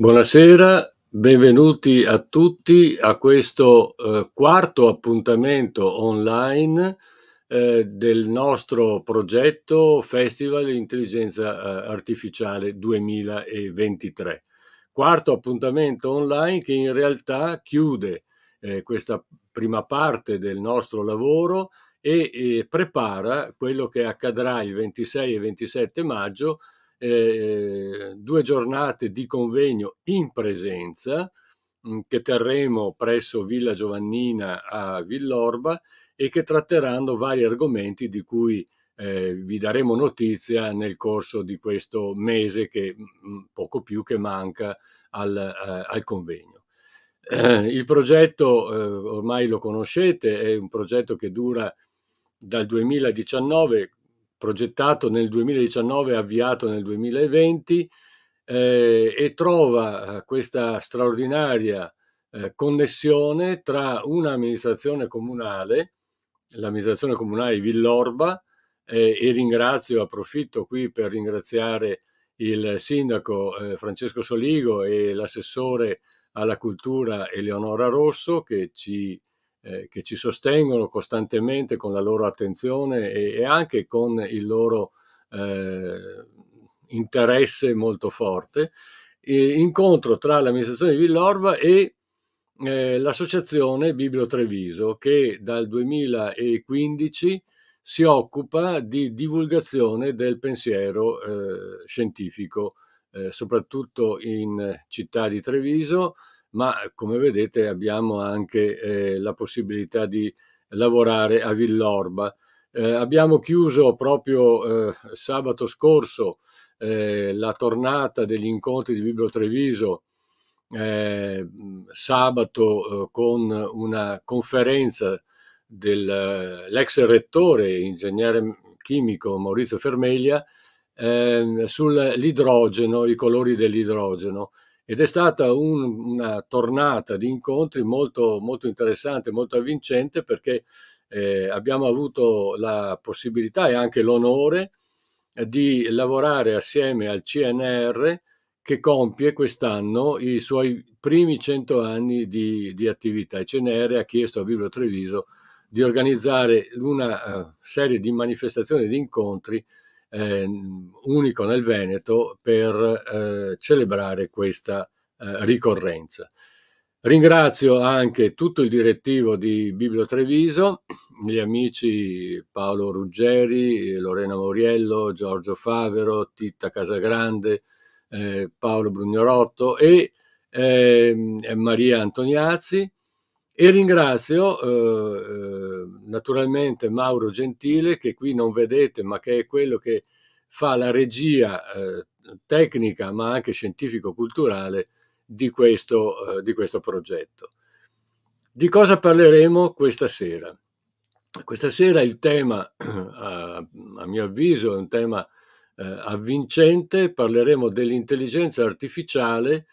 Buonasera, benvenuti a tutti a questo eh, quarto appuntamento online eh, del nostro progetto Festival Intelligenza eh, Artificiale 2023. Quarto appuntamento online che in realtà chiude eh, questa prima parte del nostro lavoro e, e prepara quello che accadrà il 26 e 27 maggio eh, due giornate di convegno in presenza mm, che terremo presso Villa Giovannina a Villorba e che tratteranno vari argomenti di cui eh, vi daremo notizia nel corso di questo mese che mm, mm, poco più che manca al, eh, al convegno. Eh, il progetto eh, ormai lo conoscete, è un progetto che dura dal 2019 progettato nel 2019 e avviato nel 2020 eh, e trova eh, questa straordinaria eh, connessione tra un'amministrazione comunale, l'amministrazione comunale Villorba, eh, e ringrazio, approfitto qui per ringraziare il sindaco eh, Francesco Soligo e l'assessore alla cultura Eleonora Rosso che ci eh, che ci sostengono costantemente con la loro attenzione e, e anche con il loro eh, interesse molto forte. E incontro tra l'amministrazione di Villorba e eh, l'associazione Biblio Treviso che dal 2015 si occupa di divulgazione del pensiero eh, scientifico, eh, soprattutto in città di Treviso, ma come vedete abbiamo anche eh, la possibilità di lavorare a Villorba. Eh, abbiamo chiuso proprio eh, sabato scorso eh, la tornata degli incontri di Biblio Treviso eh, sabato eh, con una conferenza dell'ex rettore ingegnere chimico Maurizio Fermeglia ehm, sull'idrogeno, i colori dell'idrogeno ed è stata un, una tornata di incontri molto, molto interessante, molto avvincente perché eh, abbiamo avuto la possibilità e anche l'onore eh, di lavorare assieme al CNR che compie quest'anno i suoi primi 100 anni di, di attività. Il CNR ha chiesto a Biblio Treviso di organizzare una eh, serie di manifestazioni e di incontri eh, unico nel Veneto per eh, celebrare questa eh, ricorrenza. Ringrazio anche tutto il direttivo di Biblio Treviso, gli amici Paolo Ruggeri, Lorena Moriello, Giorgio Favero, Titta Casagrande, eh, Paolo Brugnorotto ehm, e Maria Antoniazzi e ringrazio eh, eh, naturalmente Mauro Gentile, che qui non vedete, ma che è quello che fa la regia eh, tecnica, ma anche scientifico-culturale di, eh, di questo progetto. Di cosa parleremo questa sera? Questa sera il tema, a, a mio avviso, è un tema eh, avvincente, parleremo dell'intelligenza artificiale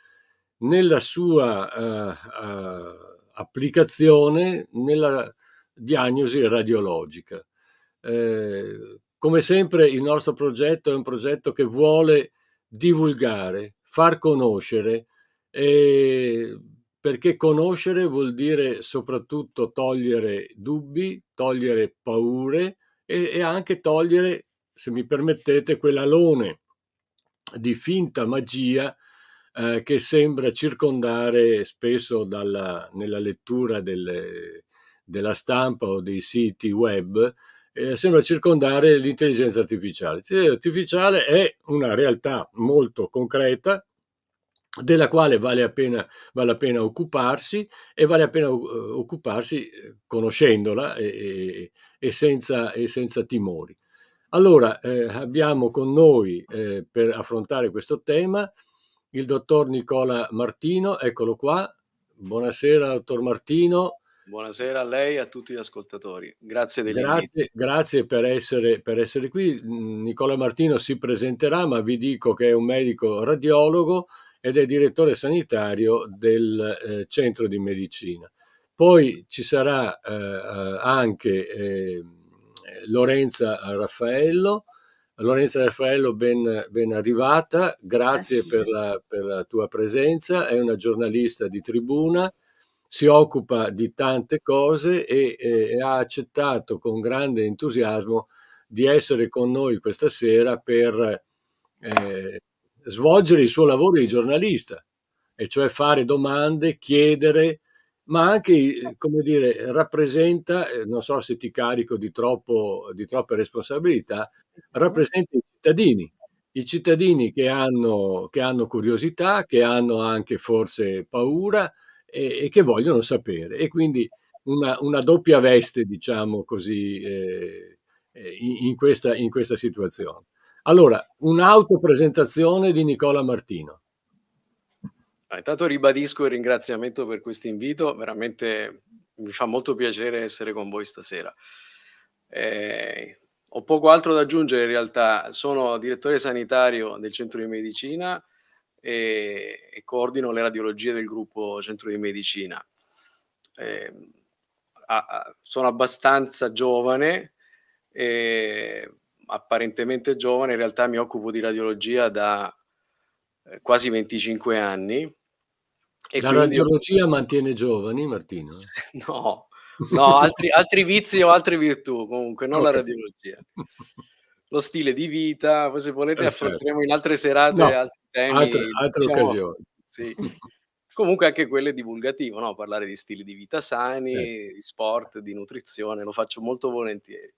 nella sua eh, eh, applicazione nella diagnosi radiologica. Eh, come sempre il nostro progetto è un progetto che vuole divulgare, far conoscere, eh, perché conoscere vuol dire soprattutto togliere dubbi, togliere paure e, e anche togliere, se mi permettete, quell'alone di finta magia eh, che sembra circondare spesso dalla, nella lettura delle, della stampa o dei siti web, eh, sembra circondare l'intelligenza artificiale. L'intelligenza artificiale è una realtà molto concreta della quale vale, appena, vale la pena occuparsi e vale la pena eh, occuparsi eh, conoscendola e, e, senza, e senza, timori. Allora eh, abbiamo con noi eh, per affrontare questo tema il dottor Nicola Martino, eccolo qua. Buonasera, dottor Martino. Buonasera a lei e a tutti gli ascoltatori. Grazie dell'invito. Grazie, grazie per, essere, per, essere, qui. Nicola Martino si presenterà, ma vi dico che è un medico radiologo ed è direttore sanitario del eh, centro di medicina. Poi ci sarà eh, eh anche eh, Lorenza Raffaello, Lorenza Raffaello, ben, ben arrivata, grazie eh per la, per la, tua presenza, è una giornalista di tribuna, si occupa di tante cose e, e, ha accettato con grande entusiasmo di essere con noi questa sera per eh, svolgere il suo lavoro di giornalista, e cioè fare domande, chiedere, ma anche, eh, come dire, rappresenta, eh, non so se ti carico di, troppo, di troppe responsabilità, rappresenta i cittadini, i cittadini che hanno, che hanno curiosità, che hanno anche forse paura e, e che vogliono sapere. E quindi una, una doppia veste, diciamo così, eh, eh in, in, questa, in questa situazione. Allora, un'autopresentazione di Nicola Martino. Ah, intanto ribadisco il ringraziamento per questo invito, veramente mi fa molto piacere essere con voi stasera. Eh, ho poco altro da aggiungere in realtà, sono direttore sanitario del centro di medicina e, e coordino le radiologie del gruppo centro di medicina. Eh, a, a, sono abbastanza giovane, eh, apparentemente giovane, in realtà mi occupo di radiologia da eh, quasi 25 anni e la quindi... radiologia mantiene giovani, Martino? No, no altri, altri, vizi o altre virtù, comunque, non okay. la radiologia. Lo stile di vita, poi se volete eh, certo. affronteremo certo. in altre serate no. altri temi. Altre, altre diciamo, occasioni. Sì. comunque anche quello è divulgativo, no? parlare di stili di vita sani, eh. di sport, di nutrizione, lo faccio molto volentieri.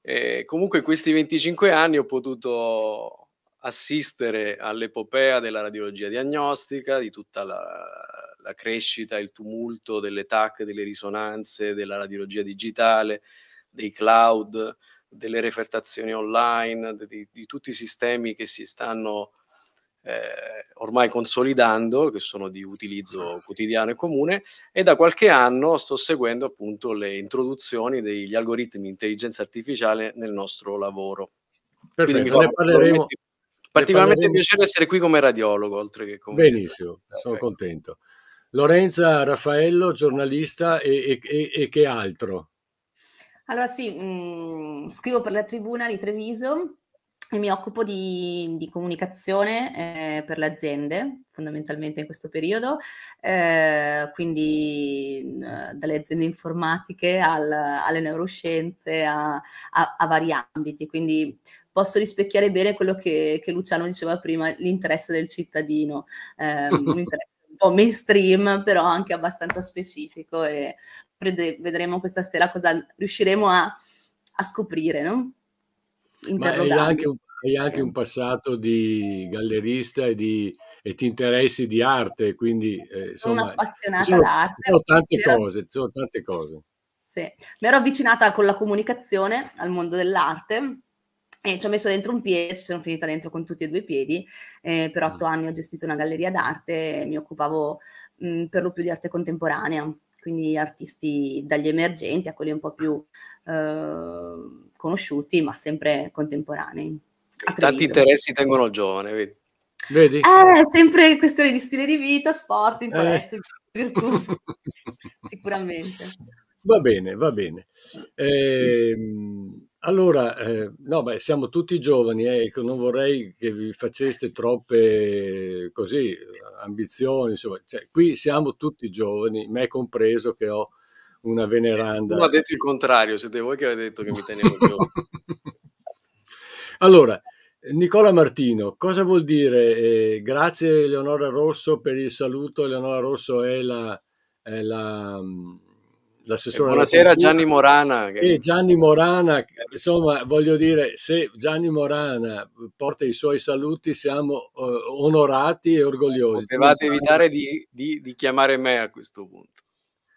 E comunque in questi 25 anni ho potuto assistere all'epopea della radiologia diagnostica, di tutta la, la crescita, il tumulto delle TAC, delle risonanze, della radiologia digitale, dei cloud, delle refertazioni online, di, di tutti i sistemi che si stanno eh, ormai consolidando, che sono di utilizzo quotidiano e comune, e da qualche anno sto seguendo appunto le introduzioni degli algoritmi di intelligenza artificiale nel nostro lavoro. Perfetto, ne parleremo. Particolarmente parleremo... piacere essere qui come radiologo, oltre che come... Benissimo, sono contento. Lorenza Raffaello, giornalista e, e, e che altro? Allora sì, mh, mm, scrivo per la tribuna di Treviso e mi occupo di, di comunicazione eh, per le aziende, fondamentalmente in questo periodo, eh, quindi eh, dalle aziende informatiche al, alle neuroscienze a, a, a, vari ambiti, quindi posso rispecchiare bene quello che, che Luciano diceva prima, l'interesse del cittadino, eh, un interesse un po' mainstream, però anche abbastanza specifico e prede- vedremo questa sera cosa riusciremo a, a scoprire, no? hai anche un passato di gallerista e, di, e ti interessi di arte, quindi eh, sono appassionata sono, d'arte. Sono tante cose, sono tante cose. Sì. Mi ero avvicinata con la comunicazione al mondo dell'arte e ci ho messo dentro un piede, ci sono finita dentro con tutti e due i piedi. Eh, per otto mm. anni ho gestito una galleria d'arte mi occupavo mh, mm, per lo più di arte contemporanea, quindi artisti dagli emergenti a quelli un po' più eh, conosciuti, ma sempre contemporanei. Tanti interessi tengono giovane, vedi? Vedi? Eh, sempre questione di stile di vita, sport, eh. interessi, eh. virtù, sicuramente. Va bene, va bene. Mm. Ehm... Allora, eh, no, beh, siamo tutti giovani, eh, ecco, non vorrei che vi faceste troppe così, ambizioni, insomma, cioè, qui siamo tutti giovani, me compreso che ho una eh, veneranda. Tu ha detto il contrario, siete voi che avete detto che mi tenevo giovane. allora, Nicola Martino, cosa vuol dire? Eh, grazie Eleonora Rosso per il saluto, Eleonora Rosso è la... È la mm, l'assessore. Buonasera Gianni Morana. Che... Sì, Gianni Morana, insomma, voglio dire, se Gianni Morana porta i suoi saluti, siamo eh, onorati e orgogliosi. Potevate evitare di, di, di chiamare me a questo punto.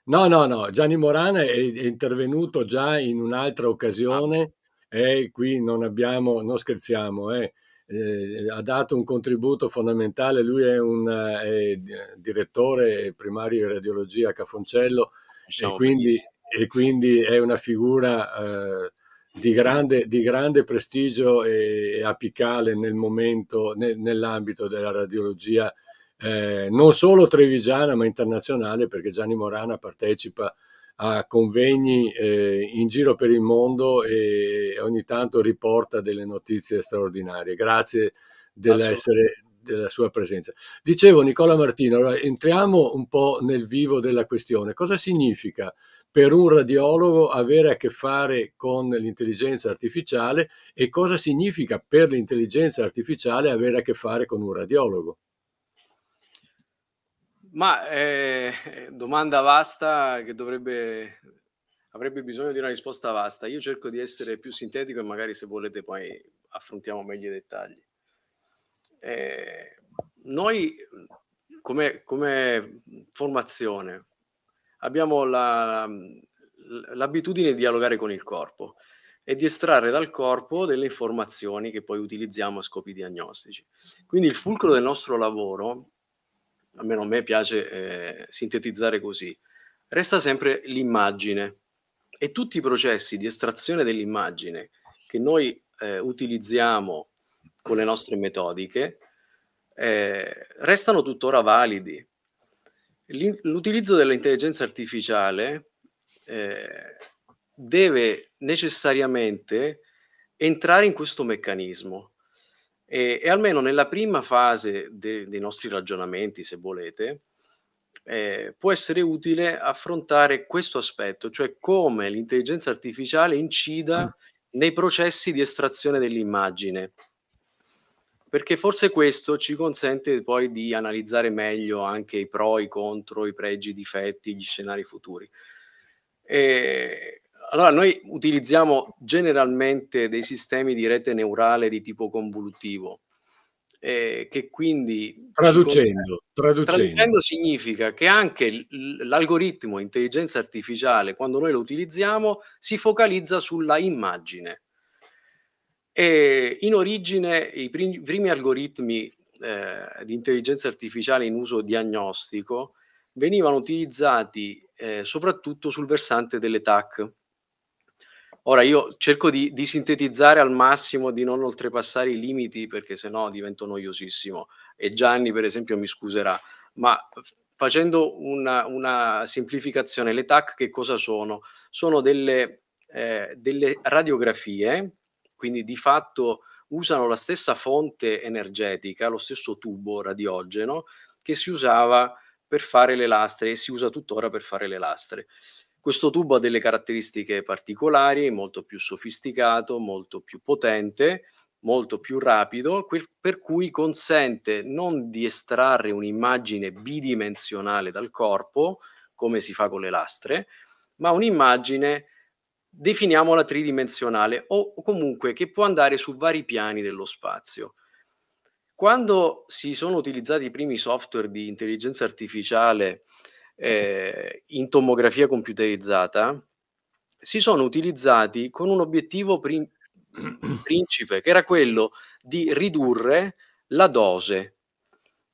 No, no, no, Gianni Morana è, è intervenuto già in un'altra occasione ah. e qui non abbiamo, non scherziamo, eh, eh, ha dato un contributo fondamentale, lui è un eh, è direttore primario di radiologia a Cafoncello diciamo e, quindi, e quindi è una figura eh, di, grande, di, grande, prestigio e, e apicale nel momento, nel, nell'ambito della radiologia, eh, non solo trevigiana ma internazionale, perché Gianni Morana partecipa a convegni eh, in giro per il mondo e ogni tanto riporta delle notizie straordinarie. Grazie dell'essere, della sua presenza. Dicevo Nicola Martino, allora, entriamo un po' nel vivo della questione. Cosa significa per un radiologo avere a che fare con l'intelligenza artificiale e cosa significa per l'intelligenza artificiale avere a che fare con un radiologo? Ma eh, domanda vasta che dovrebbe avrebbe bisogno di una risposta vasta. Io cerco di essere più sintetico e magari se volete poi affrontiamo meglio i dettagli eh, noi come, come, formazione abbiamo la, l'abitudine di dialogare con il corpo e di estrarre dal corpo delle informazioni che poi utilizziamo a scopi diagnostici. Quindi il fulcro del nostro lavoro, almeno a me piace eh, sintetizzare così, resta sempre l'immagine e tutti i processi di estrazione dell'immagine che noi eh, utilizziamo con le nostre metodiche eh, restano tuttora validi. L'utilizzo dell'intelligenza artificiale eh, deve necessariamente entrare in questo meccanismo e, e almeno nella prima fase de, dei nostri ragionamenti, se volete, eh, può essere utile affrontare questo aspetto, cioè come l'intelligenza artificiale incida mm. nei processi di estrazione dell'immagine perché forse questo ci consente poi di analizzare meglio anche i pro, i contro, i pregi, i difetti, gli scenari futuri. E allora, noi utilizziamo generalmente dei sistemi di rete neurale di tipo convolutivo, eh, che quindi... Traducendo, traducendo. traducendo significa che anche l'algoritmo intelligenza artificiale, quando noi lo utilizziamo, si focalizza sulla immagine e in origine i primi, algoritmi eh, di intelligenza artificiale in uso diagnostico venivano utilizzati eh, soprattutto sul versante delle TAC. Ora io cerco di, di, sintetizzare al massimo, di non oltrepassare i limiti perché sennò divento noiosissimo e Gianni per esempio mi scuserà, ma facendo una, una semplificazione, le TAC che cosa sono? Sono delle, eh, delle radiografie quindi di fatto usano la stessa fonte energetica, lo stesso tubo radiogeno che si usava per fare le lastre e si usa tuttora per fare le lastre. Questo tubo ha delle caratteristiche particolari, molto più sofisticato, molto più potente, molto più rapido, per cui consente non di estrarre un'immagine bidimensionale dal corpo, come si fa con le lastre, ma un'immagine definiamola tridimensionale o comunque che può andare su vari piani dello spazio. Quando si sono utilizzati i primi software di intelligenza artificiale eh, in tomografia computerizzata, si sono utilizzati con un obiettivo prim- principe, che era quello di ridurre la dose,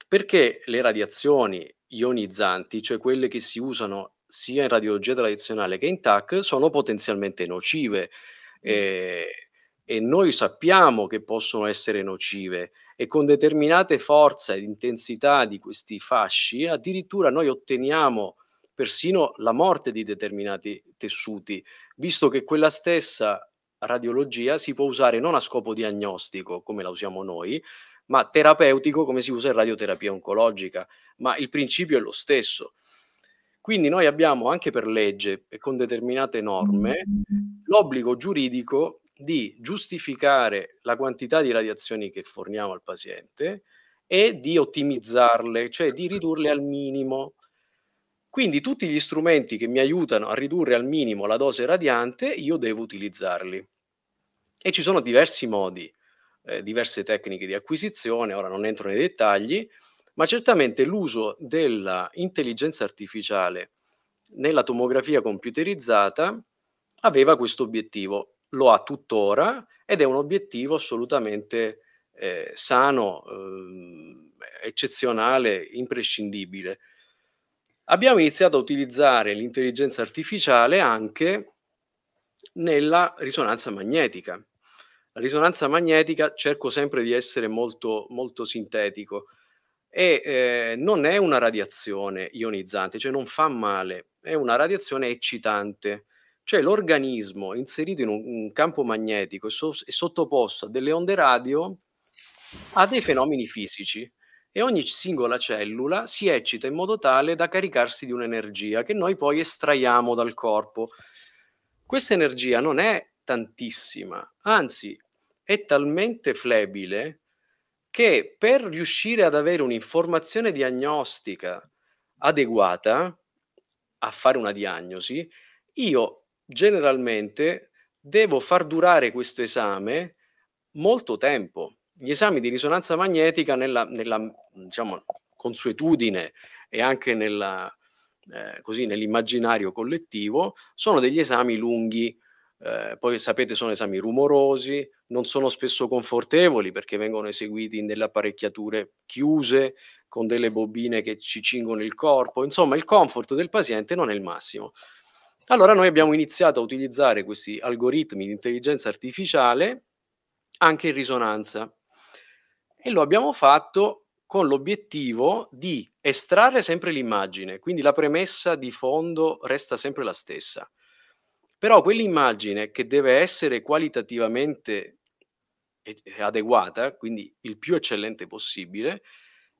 perché le radiazioni ionizzanti, cioè quelle che si usano sia in radiologia tradizionale che in TAC sono potenzialmente nocive. Mm. Eh, e noi sappiamo che possono essere nocive e con determinate forze ed intensità di questi fasci addirittura noi otteniamo persino la morte di determinati tessuti, visto che quella stessa radiologia si può usare non a scopo diagnostico come la usiamo noi, ma terapeutico come si usa in radioterapia oncologica, ma il principio è lo stesso. Quindi noi abbiamo anche per legge e con determinate norme mm-hmm. l'obbligo giuridico di giustificare la quantità di radiazioni che forniamo al paziente e di ottimizzarle, cioè di ridurle al minimo. Quindi tutti gli strumenti che mi aiutano a ridurre al minimo la dose radiante, io devo utilizzarli. E ci sono diversi modi, eh, diverse tecniche di acquisizione, ora non entro nei dettagli, ma certamente l'uso dell'intelligenza artificiale nella tomografia computerizzata aveva questo obiettivo, lo ha tuttora ed è un obiettivo assolutamente eh, sano, eh, eccezionale, imprescindibile. Abbiamo iniziato a utilizzare l'intelligenza artificiale anche nella risonanza magnetica. La risonanza magnetica, cerco sempre di essere molto, molto sintetico, e eh, non è una radiazione ionizzante, cioè non fa male, è una radiazione eccitante. Cioè l'organismo inserito in un, un campo magnetico e, so- è sottoposto a delle onde radio, ha dei fenomeni fisici e ogni singola cellula si eccita in modo tale da caricarsi di un'energia che noi poi estraiamo dal corpo. Questa energia non è tantissima, anzi è talmente flebile che per riuscire ad avere un'informazione diagnostica adeguata a fare una diagnosi, io generalmente devo far durare questo esame molto tempo. Gli esami di risonanza magnetica nella, nella diciamo, consuetudine e anche nella, eh, così, nell'immaginario collettivo sono degli esami lunghi, eh, poi sapete sono esami rumorosi, non sono spesso confortevoli perché vengono eseguiti in delle apparecchiature chiuse, con delle bobine che ci cingono il corpo, insomma il comfort del paziente non è il massimo. Allora noi abbiamo iniziato a utilizzare questi algoritmi di intelligenza artificiale anche in risonanza e lo abbiamo fatto con l'obiettivo di estrarre sempre l'immagine, quindi la premessa di fondo resta sempre la stessa però quell'immagine che deve essere qualitativamente eh, eh, adeguata, quindi il più eccellente possibile,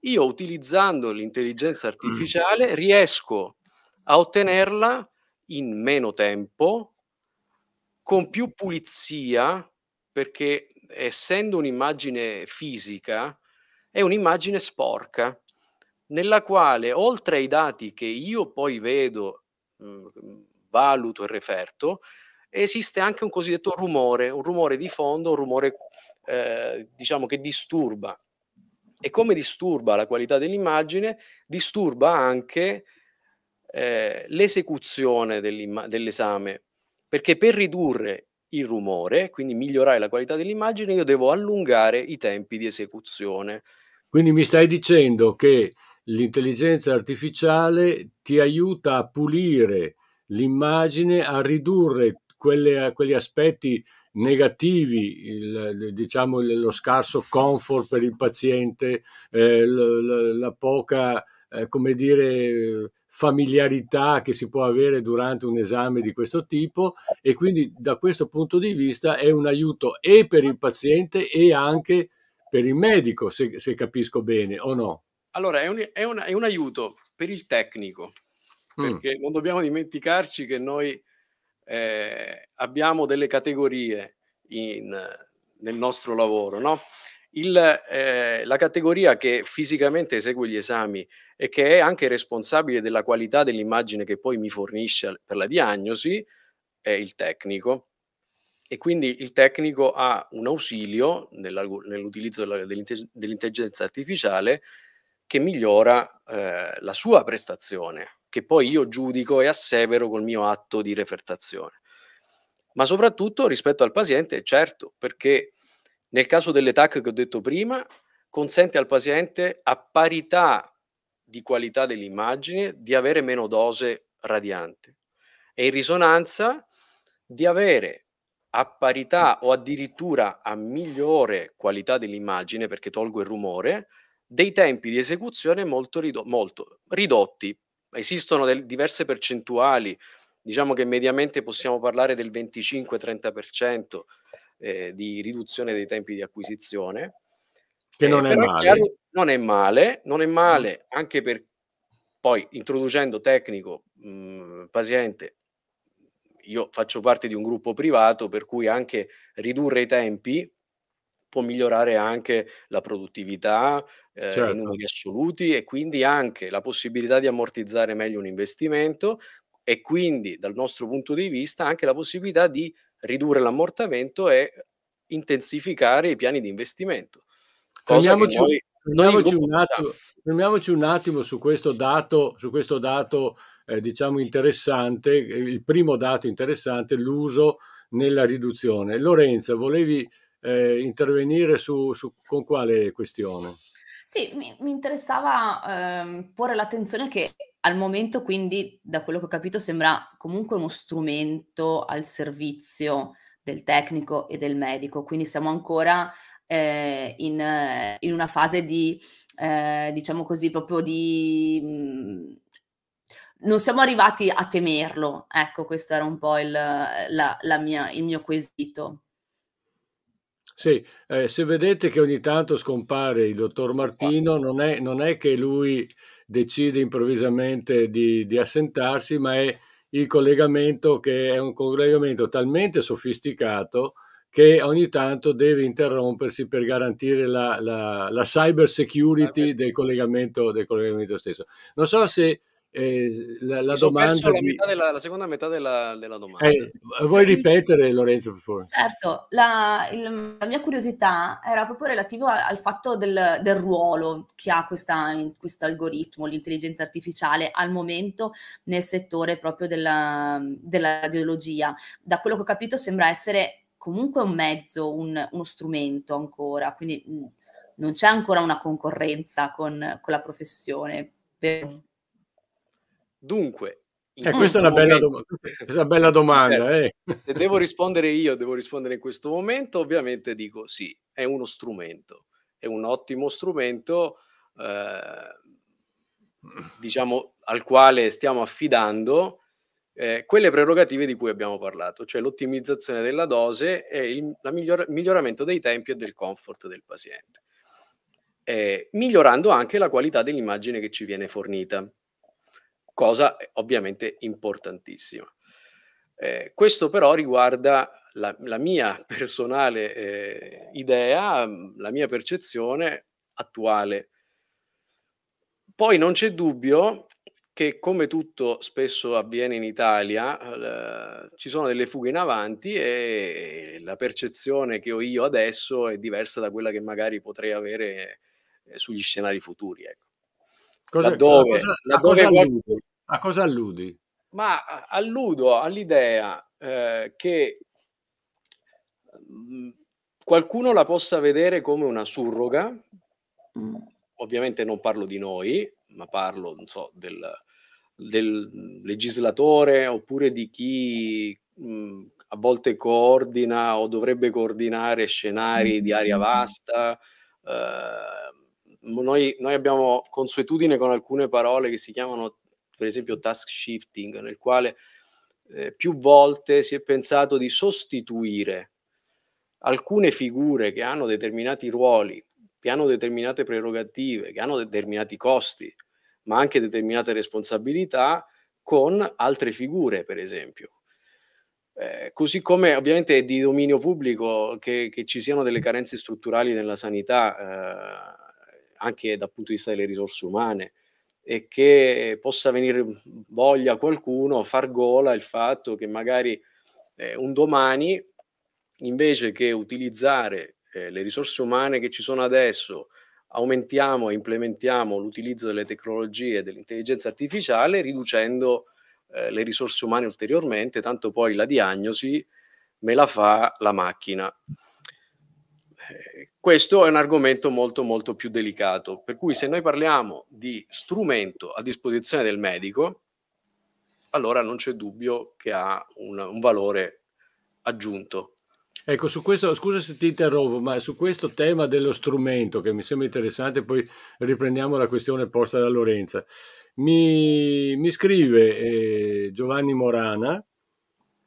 io utilizzando l'intelligenza mm. artificiale mm. riesco a ottenerla in meno tempo, con più pulizia, perché essendo un'immagine fisica, è un'immagine sporca, nella quale oltre ai dati che io poi vedo mh, mm, valuto e referto, esiste anche un cosiddetto rumore, un rumore di fondo, un rumore eh, diciamo che disturba. E come disturba la qualità dell'immagine, disturba anche eh, l'esecuzione dell'esame, perché per ridurre il rumore, quindi migliorare la qualità dell'immagine, io devo allungare i tempi di esecuzione. Quindi mi stai dicendo che l'intelligenza artificiale ti aiuta a pulire l'immagine a ridurre quelle, quegli aspetti negativi, il, diciamo lo scarso comfort per il paziente, eh, la, la, la, poca, eh, come dire, familiarità che si può avere durante un esame di questo tipo e quindi da questo punto di vista è un aiuto e per il paziente e anche per il medico, se, se capisco bene o no. Allora, è un, è, un, è un aiuto per il tecnico, perché mm. non dobbiamo dimenticarci che noi eh, abbiamo delle categorie in, nel nostro lavoro, no? Il, eh, la categoria che fisicamente esegue gli esami e che è anche responsabile della qualità dell'immagine che poi mi fornisce per la diagnosi è il tecnico. E quindi il tecnico ha un ausilio nell'utilizzo dell'intelligenza artificiale che migliora eh, la sua prestazione che poi io giudico e assevero col mio atto di refertazione. Ma soprattutto rispetto al paziente, certo, perché nel caso delle TAC che ho detto prima, consente al paziente a parità di qualità dell'immagine di avere meno dose radiante e in risonanza di avere a parità o addirittura a migliore qualità dell'immagine perché tolgo il rumore dei tempi di esecuzione molto, ridotti, molto ridotti esistono del, diverse percentuali, diciamo che mediamente possiamo parlare del 25-30% eh, di riduzione dei tempi di acquisizione. Che eh, non, è male. Chiaro, non è male. Non è male, mm. anche per poi introducendo tecnico, mh, mm, paziente, io faccio parte di un gruppo privato per cui anche ridurre i tempi può migliorare anche la produttività eh, certo. in numeri assoluti e quindi anche la possibilità di ammortizzare meglio un investimento e quindi dal nostro punto di vista anche la possibilità di ridurre l'ammortamento e intensificare i piani di investimento. Cosa fermiamoci, noi, fermiamoci, noi un attimo, fermiamoci, un attimo, su questo dato, su questo dato eh, diciamo interessante, il primo dato interessante, l'uso nella riduzione. Lorenzo, volevi eh, intervenire su, su, con quale questione? Sì, mi, mi interessava ehm, porre l'attenzione che al momento, quindi, da quello che ho capito, sembra comunque uno strumento al servizio del tecnico e del medico, quindi siamo ancora eh, in, in, una fase di, eh, diciamo così, proprio di... Mh, mm, non siamo arrivati a temerlo, ecco, questo era un po' il, la, la mia, il mio quesito. Sì, eh, se vedete che ogni tanto scompare il dottor Martino, non è, non è che lui decide improvvisamente di, di, assentarsi, ma è il collegamento che è un collegamento talmente sofisticato che ogni tanto deve interrompersi per garantire la, la, la cyber security del collegamento, del collegamento stesso. Non so se eh, la, la domanda la, di... della, la, seconda metà della, della domanda. Eh, vuoi ripetere Lorenzo per favore? Certo, la, il, mia curiosità era proprio relativa al fatto del, del ruolo che ha questo algoritmo, l'intelligenza artificiale al momento nel settore proprio della, della radiologia. Da quello che ho capito sembra essere comunque un mezzo, un, uno strumento ancora, quindi mm, non c'è ancora una concorrenza con, con la professione. Per Dunque, eh, questa, è una bella momento, dom- una bella domanda. Eh. Se devo rispondere io, devo rispondere in questo momento, ovviamente dico sì, è uno strumento, è un ottimo strumento, eh, diciamo, al quale stiamo affidando eh, quelle prerogative di cui abbiamo parlato, cioè l'ottimizzazione della dose e il miglior- miglioramento dei tempi e del comfort del paziente, eh, migliorando anche la qualità dell'immagine che ci viene fornita cosa ovviamente importantissima. Eh, questo però riguarda la, la mia personale eh, idea, la mia percezione attuale. Poi non c'è dubbio che come tutto spesso avviene in Italia, eh, ci sono delle fughe in avanti e la percezione che ho io adesso è diversa da quella che magari potrei avere eh, sugli scenari futuri. Ecco. Cosa, laddove, cosa, laddove a, cosa alludi, a cosa alludi? Ma alludo all'idea eh, che mm, qualcuno la possa vedere come una surroga, mm. ovviamente non parlo di noi, ma parlo so, del, del, legislatore oppure di chi mh, mm, a volte coordina o dovrebbe coordinare scenari di aria vasta. Eh, noi, noi abbiamo consuetudine con alcune parole che si chiamano, per esempio, task shifting, nel quale eh, più volte si è pensato di sostituire alcune figure che hanno determinati ruoli, che hanno determinate prerogative, che hanno determinati costi, ma anche determinate responsabilità, con altre figure, per esempio. Eh, così come ovviamente è di dominio pubblico che, che, ci siano delle carenze strutturali nella sanità. Eh, anche dal punto di vista delle risorse umane e che possa venire voglia a qualcuno a far gola il fatto che magari eh, un domani invece che utilizzare eh, le risorse umane che ci sono adesso aumentiamo e implementiamo l'utilizzo delle tecnologie dell'intelligenza artificiale riducendo eh, le risorse umane ulteriormente, tanto poi la diagnosi me la fa la macchina eh, questo è un argomento molto molto più delicato, per cui se noi parliamo di strumento a disposizione del medico, allora non c'è dubbio che ha un, un valore aggiunto. Ecco, su questo, scusa se ti interrompo, ma su questo tema dello strumento che mi sembra interessante, poi riprendiamo la questione posta da Lorenza. Mi, mi scrive eh, Giovanni Morana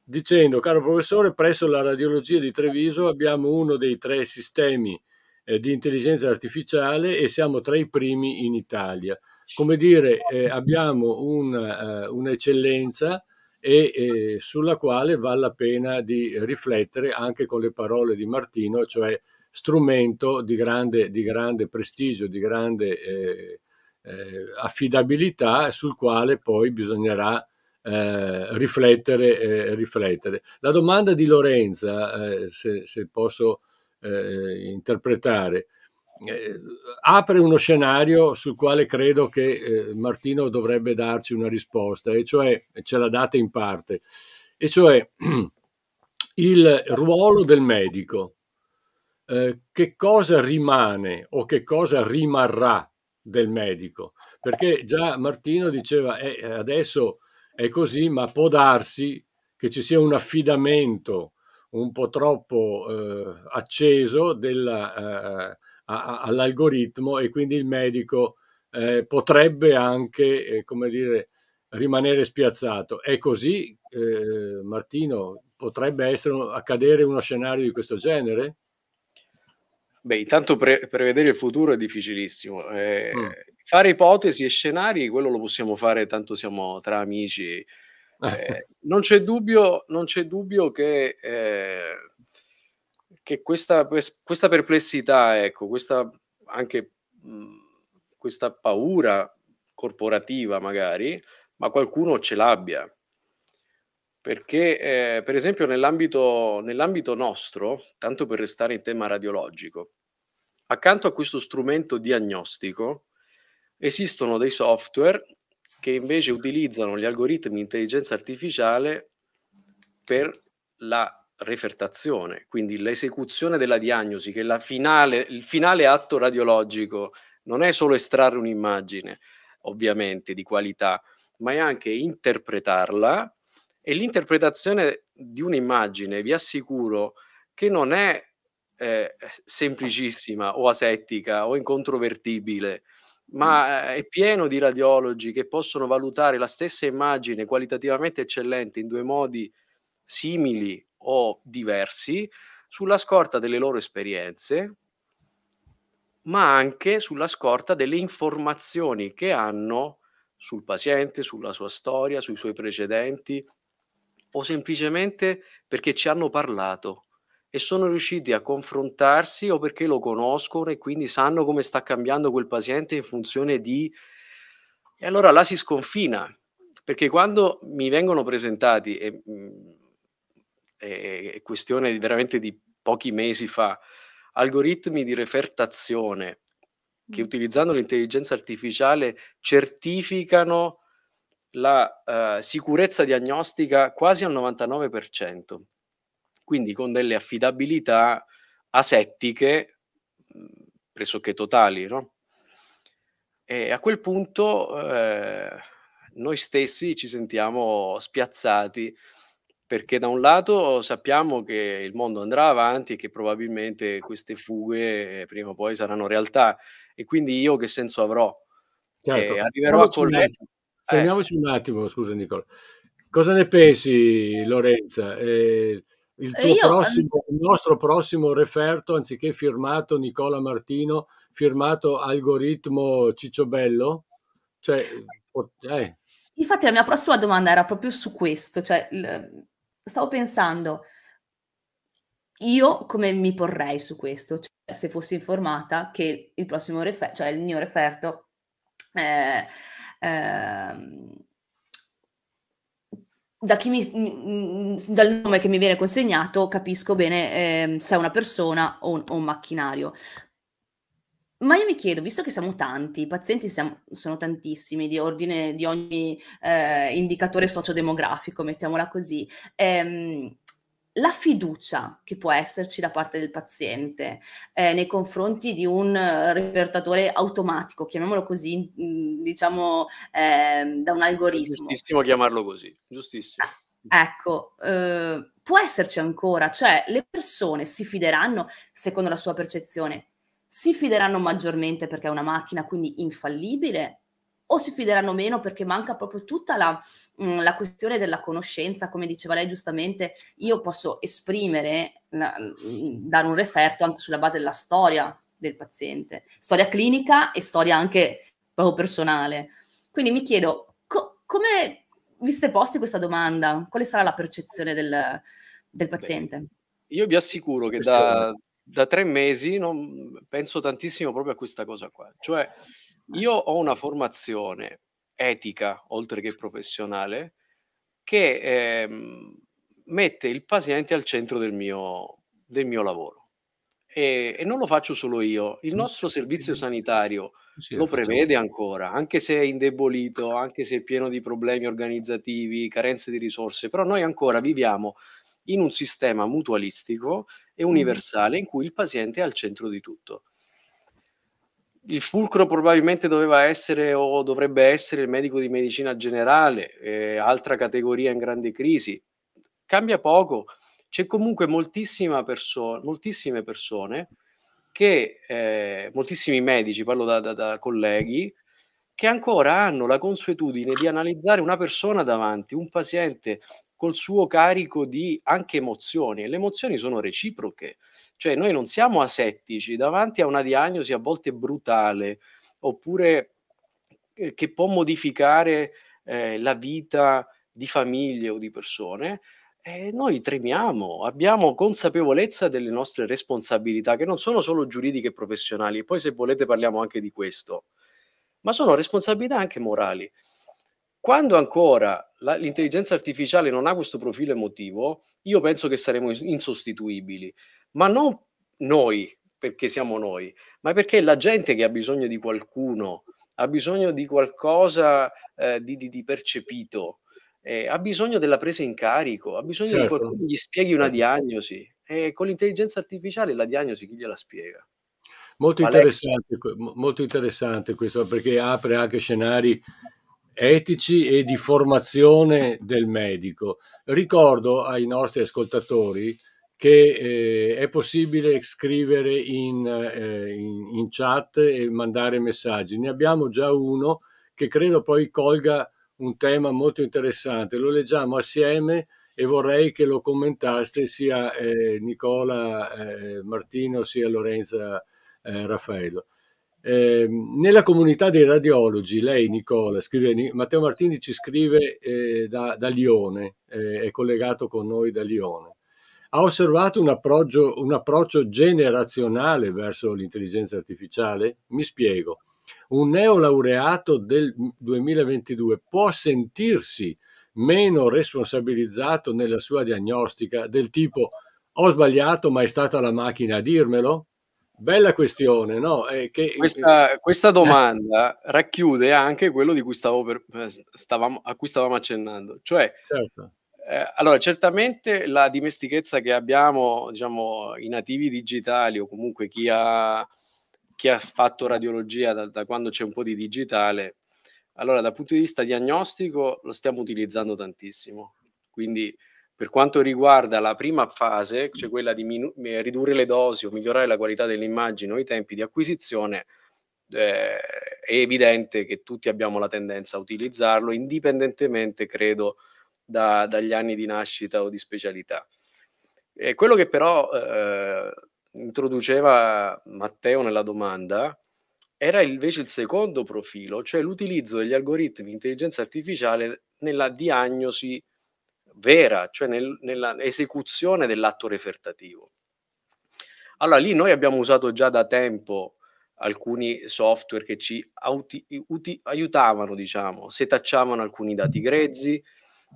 dicendo, caro professore, presso la radiologia di Treviso abbiamo uno dei tre sistemi eh, di intelligenza artificiale e siamo tra i primi in Italia. Come dire, eh, abbiamo eh, un'eccellenza e eh, sulla quale vale la pena di riflettere anche con le parole di Martino, cioè strumento di grande, di grande prestigio, di grande affidabilità sul quale poi bisognerà eh, riflettere, eh, riflettere. La domanda di Lorenza, eh, se, se, posso eh, interpretare, eh, apre uno scenario sul quale credo che eh, Martino dovrebbe darci una risposta, e cioè ce l'ha data in parte, e cioè il ruolo del medico. Eh, che cosa rimane o che cosa rimarrà del medico? Perché già Martino diceva eh, adesso è così, ma può darsi che ci sia un affidamento un po' troppo eh, acceso della, eh, all'algoritmo e quindi il medico eh, potrebbe anche, eh, come dire, rimanere spiazzato. È così, eh, Martino? Potrebbe essere, accadere uno scenario di questo genere? Beh, intanto pre- prevedere il futuro è difficilissimo. Eh, mm. Fare ipotesi e scenari, quello lo possiamo fare tanto siamo tra amici eh. Eh, non, c'è dubbio, non, c'è dubbio, che, eh, che questa, questa, perplessità, ecco, questa, anche mh, questa paura corporativa magari, ma qualcuno ce l'abbia. Perché, eh, per esempio, nell'ambito, nell'ambito nostro, tanto per restare in tema radiologico, accanto a questo strumento diagnostico esistono dei software che invece utilizzano gli algoritmi di intelligenza artificiale per la refertazione, quindi l'esecuzione della diagnosi, che finale, il finale atto radiologico non è solo estrarre un'immagine, ovviamente, di qualità, ma è anche interpretarla e l'interpretazione di un'immagine, vi assicuro, che non è eh, semplicissima o asettica o incontrovertibile, ma mm. eh, è pieno di radiologi che possono valutare la stessa immagine qualitativamente eccellente in due modi simili o diversi sulla scorta delle loro esperienze, ma anche sulla scorta delle informazioni che hanno sul paziente, sulla sua storia, sui suoi precedenti o semplicemente perché ci hanno parlato e sono riusciti a confrontarsi o perché lo conoscono e quindi sanno come sta cambiando quel paziente in funzione di... E allora là si sconfina, perché quando mi vengono presentati, mhmm, è, è questione veramente di pochi mesi fa, algoritmi di refertazione che mm. utilizzando l'intelligenza artificiale certificano la uh, sicurezza diagnostica quasi al 99% quindi con delle affidabilità asettiche pressoché totali. No? E a quel punto eh, noi stessi ci sentiamo spiazzati perché da un lato sappiamo che il mondo andrà avanti e che probabilmente queste fughe prima o poi saranno realtà e quindi io che senso avrò? Certo. Eh, arriverò a collezionare. Fermiamoci un attimo, scusa Nicola. Cosa ne pensi Lorenza? Eh, il, Io... prossimo, ehm il nostro prossimo referto, anziché firmato Nicola Martino, firmato algoritmo Cicciobello? Cioè, eh. Infatti la mia prossima domanda era proprio su questo, cioè, stavo pensando, io come mi porrei su questo? Cioè, se fossi informata che il prossimo referto, cioè il mio referto, eh, eh, da chi mi, mm, dal nome che mi viene consegnato capisco bene eh, se è una persona o un, o un, macchinario. Ma io mi chiedo, visto che siamo tanti, i pazienti siamo, sono tantissimi di ordine, di ogni eh, indicatore sociodemografico, mettiamola così, ehm, la fiducia che può esserci da parte del paziente eh, nei confronti di un eh, repertatore automatico, chiamiamolo così, mm, diciamo eh, da un algoritmo. giustissimo chiamarlo così, giustissimo. Ah, ecco, eh, può esserci ancora, cioè le persone si fideranno, secondo la sua percezione, si fideranno maggiormente perché è una macchina quindi infallibile o si fideranno meno perché manca proprio tutta la, mm, la questione della conoscenza, come diceva lei giustamente, io posso esprimere, mm, dare un referto anche sulla base della storia del paziente, storia clinica e storia anche proprio personale. Quindi mi chiedo, co- come vi siete posti questa domanda? Quale sarà la percezione del, del paziente? Beh, io vi assicuro che da, da tre mesi penso tantissimo proprio a questa cosa qua, cioè io ho una formazione etica, oltre che professionale, che ehm, mette il paziente al centro del mio, del mio lavoro. E, e, non lo faccio solo io, il nostro servizio sanitario sì, lo prevede ancora, anche se è indebolito, anche se è pieno di problemi organizzativi, carenze di risorse, però noi ancora viviamo in un sistema mutualistico e universale in cui il paziente è al centro di tutto il fulcro probabilmente doveva essere o dovrebbe essere il medico di medicina generale, eh, altra categoria in grande crisi. Cambia poco, c'è comunque perso- moltissime persone che, eh, moltissimi medici, parlo da, da, da colleghi, che ancora hanno la consuetudine di analizzare una persona davanti, un paziente, col suo carico di anche emozioni e le emozioni sono reciproche, cioè noi non siamo asettici davanti a una diagnosi a volte brutale oppure eh, che può modificare eh, la vita di famiglie o di persone, eh, noi tremiamo, abbiamo consapevolezza delle nostre responsabilità che non sono solo giuridiche e professionali, e poi se volete parliamo anche di questo, ma sono responsabilità anche morali. Quando ancora la, l'intelligenza artificiale non ha questo profilo emotivo, io penso che saremo insostituibili, ma non noi perché siamo noi, ma perché è la gente che ha bisogno di qualcuno, ha bisogno di qualcosa eh, di, di, di, percepito, eh, ha bisogno della presa in carico, ha bisogno certo. di qualcuno che gli spieghi una certo. diagnosi. E con l'intelligenza artificiale la diagnosi chi gliela spiega? Molto interessante, molto interessante questo perché apre anche scenari etici e di formazione del medico. Ricordo ai nostri ascoltatori che eh, è possibile scrivere in, eh, in, in, chat e mandare messaggi. Ne abbiamo già uno che credo poi colga un tema molto interessante. Lo leggiamo assieme e vorrei che lo commentaste sia eh, Nicola eh, Martino sia Lorenza eh, Raffaello. Eh, nella comunità dei radiologi, lei Nicola, scrive, Matteo Martini ci scrive eh, da, da, Lione, eh, è collegato con noi da Lione. Ha osservato un approccio, un approccio generazionale verso l'intelligenza artificiale? Mi spiego. Un neolaureato del 2022 può sentirsi meno responsabilizzato nella sua diagnostica del tipo ho sbagliato ma è stata la macchina a dirmelo? Bella questione, no? Eh, che, questa, questa, domanda racchiude anche quello di cui stavo per, stavamo, a cui stavamo accennando, cioè certo. eh, allora, certamente la dimestichezza che abbiamo, diciamo, i nativi digitali o comunque chi ha, chi ha fatto radiologia da, da quando c'è un po' di digitale, allora dal punto di vista diagnostico lo stiamo utilizzando tantissimo. Quindi per quanto riguarda la prima fase, mm. cioè quella di minu- eh, ridurre le dosi o migliorare la qualità dell'immagine o i tempi di acquisizione, eh, è evidente che tutti abbiamo la tendenza a utilizzarlo, indipendentemente, credo, da, dagli anni di nascita o di specialità. E quello che però eh, introduceva Matteo nella domanda era invece il secondo profilo, cioè l'utilizzo degli algoritmi di intelligenza artificiale nella diagnosi vera, cioè nel, nell'esecuzione dell'atto refertativo. Allora lì noi abbiamo usato già da tempo alcuni software che ci auti, uti, aiutavano, diciamo, setacciavano alcuni dati grezzi,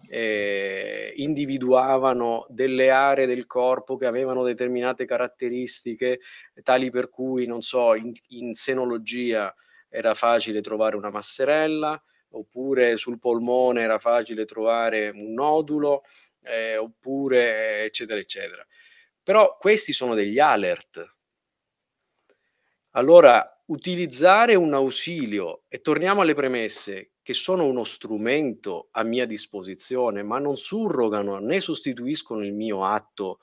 eh, individuavano delle aree del corpo che avevano determinate caratteristiche, tali per cui, non so, in, in senologia era facile trovare una masserella, oppure sul polmone era facile trovare un nodulo, eh, oppure eh, eccetera, eccetera. Però questi sono degli alert. Allora, utilizzare un ausilio, e torniamo alle premesse, che sono uno strumento a mia disposizione, ma non surrogano né sostituiscono il mio atto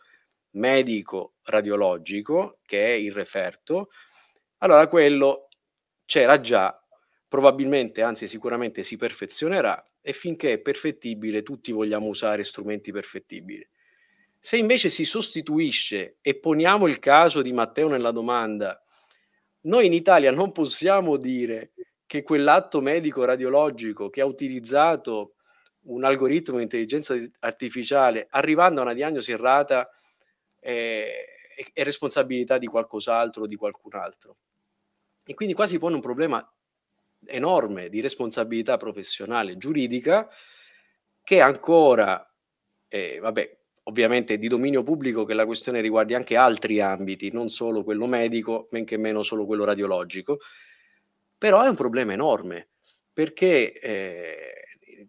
medico radiologico, che è il referto, allora quello c'era già probabilmente, anzi sicuramente si perfezionerà e finché è perfettibile tutti vogliamo usare strumenti perfettibili. Se invece si sostituisce e poniamo il caso di Matteo nella domanda, noi in Italia non possiamo dire che quell'atto medico radiologico che ha utilizzato un algoritmo di intelligenza artificiale arrivando a una diagnosi errata eh, è responsabilità di qualcos'altro o di qualcun altro. E quindi qua si pone un problema enorme di responsabilità professionale giuridica che ancora, eh, vabbè, ovviamente di dominio pubblico che la questione riguardi anche altri ambiti, non solo quello medico, men che meno solo quello radiologico, però è un problema enorme perché eh,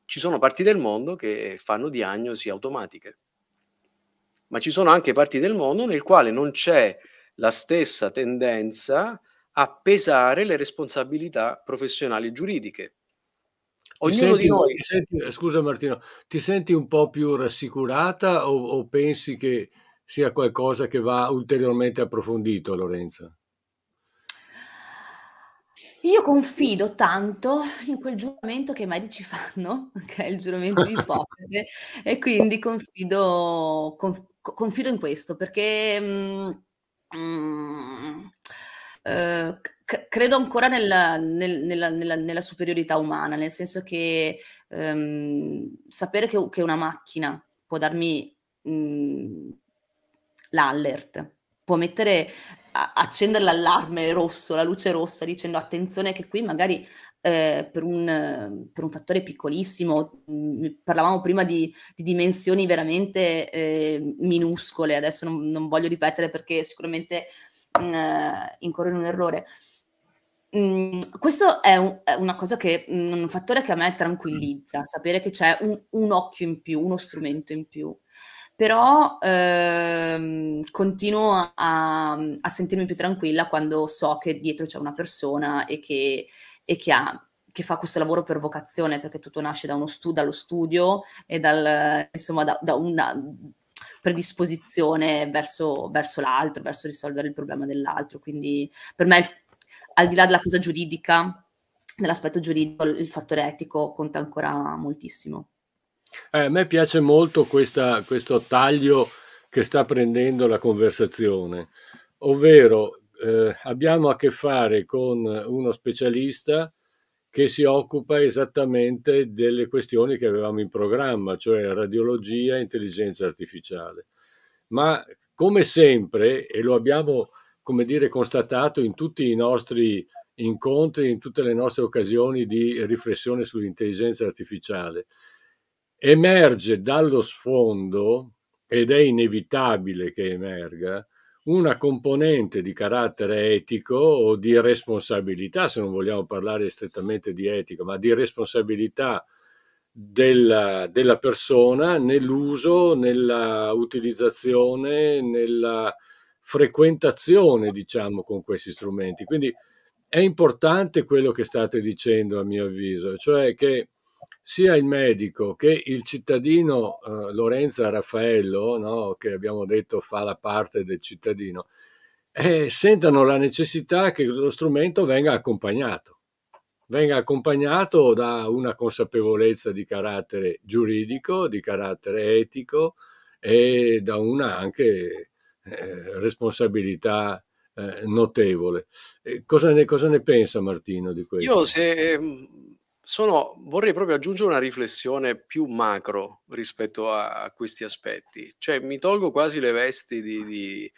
ci sono parti del mondo che fanno diagnosi automatiche, ma ci sono anche parti del mondo nel quale non c'è la stessa tendenza a pesare le responsabilità professionali giuridiche. Ognuno senti, di noi... Senti, scusa Martino, ti senti un po' più rassicurata o, o pensi che sia qualcosa che va ulteriormente approfondito, Lorenzo? Io confido tanto in quel giuramento che i medici fanno, che è il giuramento di Ippocrate, e quindi confido, conf, confido, in questo perché mh, mm, mh, mm, eh, c- credo ancora nella, nel, nella, nella, nella, superiorità umana, nel senso che ehm, sapere che, che, una macchina può darmi mh, mm, l'alert, può mettere, a- accendere l'allarme rosso, la luce rossa, dicendo attenzione che qui magari eh, per, un, per, un, fattore piccolissimo, parlavamo prima di, di dimensioni veramente eh, minuscole, adesso non, non, voglio ripetere perché sicuramente mh, eh, incorre in un errore. Mm, questo è, un, è, una cosa che, mm, un fattore che a me tranquillizza, sapere che c'è un, un occhio in più, uno strumento in più. Però ehm, continuo a, a, sentirmi più tranquilla quando so che dietro c'è una persona e che, e che, ha, che fa questo lavoro per vocazione, perché tutto nasce da stu- dallo studio e dal, insomma, da, da una, predisposizione verso, verso l'altro, verso risolvere il problema dell'altro. Quindi per me, al di là della cosa giuridica, dell'aspetto giuridico, il fattore etico conta ancora moltissimo. Eh, a me piace molto questa, questo taglio che sta prendendo la conversazione, ovvero eh, abbiamo a che fare con uno specialista che si occupa esattamente delle questioni che avevamo in programma, cioè radiologia e intelligenza artificiale. Ma come sempre, e lo abbiamo come dire, constatato in tutti i nostri incontri, in tutte le nostre occasioni di riflessione sull'intelligenza artificiale, emerge dallo sfondo, ed è inevitabile che emerga, una componente di carattere etico o di responsabilità, se non vogliamo parlare strettamente di etica, ma di responsabilità della, della persona nell'uso, nella utilizzazione, nella frequentazione, diciamo, con questi strumenti. Quindi è importante quello che state dicendo, a mio avviso, cioè che sia il medico che il cittadino eh, Lorenzo Raffaello, no, che abbiamo detto fa la parte del cittadino, eh, sentano la necessità che lo strumento venga accompagnato, venga accompagnato da una consapevolezza di carattere giuridico, di carattere etico e da una anche eh, responsabilità eh, notevole. Eh, cosa ne, cosa, ne, pensa Martino di questo? Io se ehm, sono, vorrei proprio aggiungere una riflessione più macro rispetto a, a questi aspetti, cioè mi tolgo quasi le vesti di, di,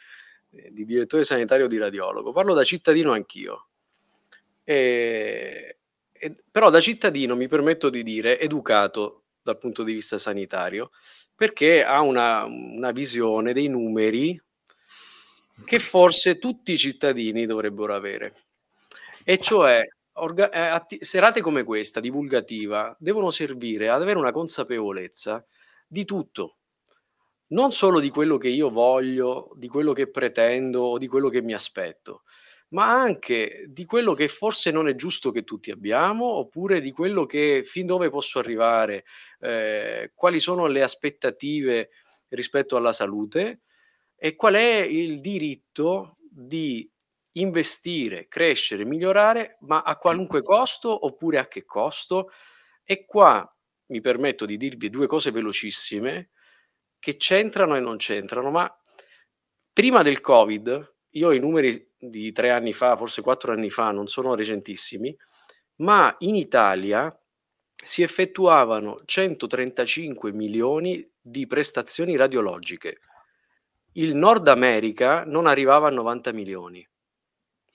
eh, di direttore sanitario di radiologo, parlo da cittadino anch'io, e, e, però da cittadino mi permetto di dire educato dal punto di vista sanitario, perché ha una, una visione dei numeri che forse tutti i cittadini dovrebbero avere, e cioè orga- eh, atti- serate come questa, divulgativa, devono servire ad avere una consapevolezza di tutto, non solo di quello che io voglio, di quello che pretendo o di quello che mi aspetto, ma anche di quello che forse non è giusto che tutti abbiamo, oppure di quello che fin dove posso arrivare, eh, quali sono le aspettative rispetto alla salute e qual è il diritto di investire, crescere, migliorare, ma a qualunque certo. costo oppure a che costo? E qua mi permetto di dirvi due cose velocissime che c'entrano e non c'entrano, ma prima del Covid, io i numeri di tre anni fa, forse quattro anni fa, non sono recentissimi, ma in Italia si effettuavano 135 milioni di prestazioni radiologiche. Il Nord America non arrivava a 90 milioni.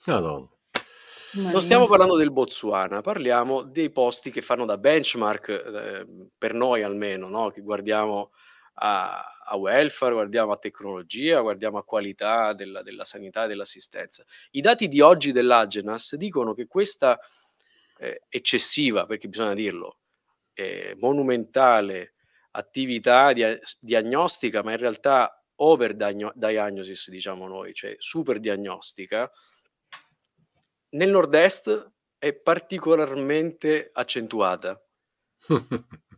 Madonna. Ah, Marino. Non stiamo parlando del Botswana, parliamo dei posti che fanno da benchmark, eh, per noi almeno, no? che guardiamo a, a, welfare, guardiamo a tecnologia, guardiamo a qualità della, della sanità e dell'assistenza. I dati di oggi dell'Agenas dicono che questa eh, eccessiva, perché bisogna dirlo, eh, monumentale attività di, diagnostica, ma in realtà over diagnosis, diciamo noi, cioè super diagnostica, nel nord-est è particolarmente accentuata.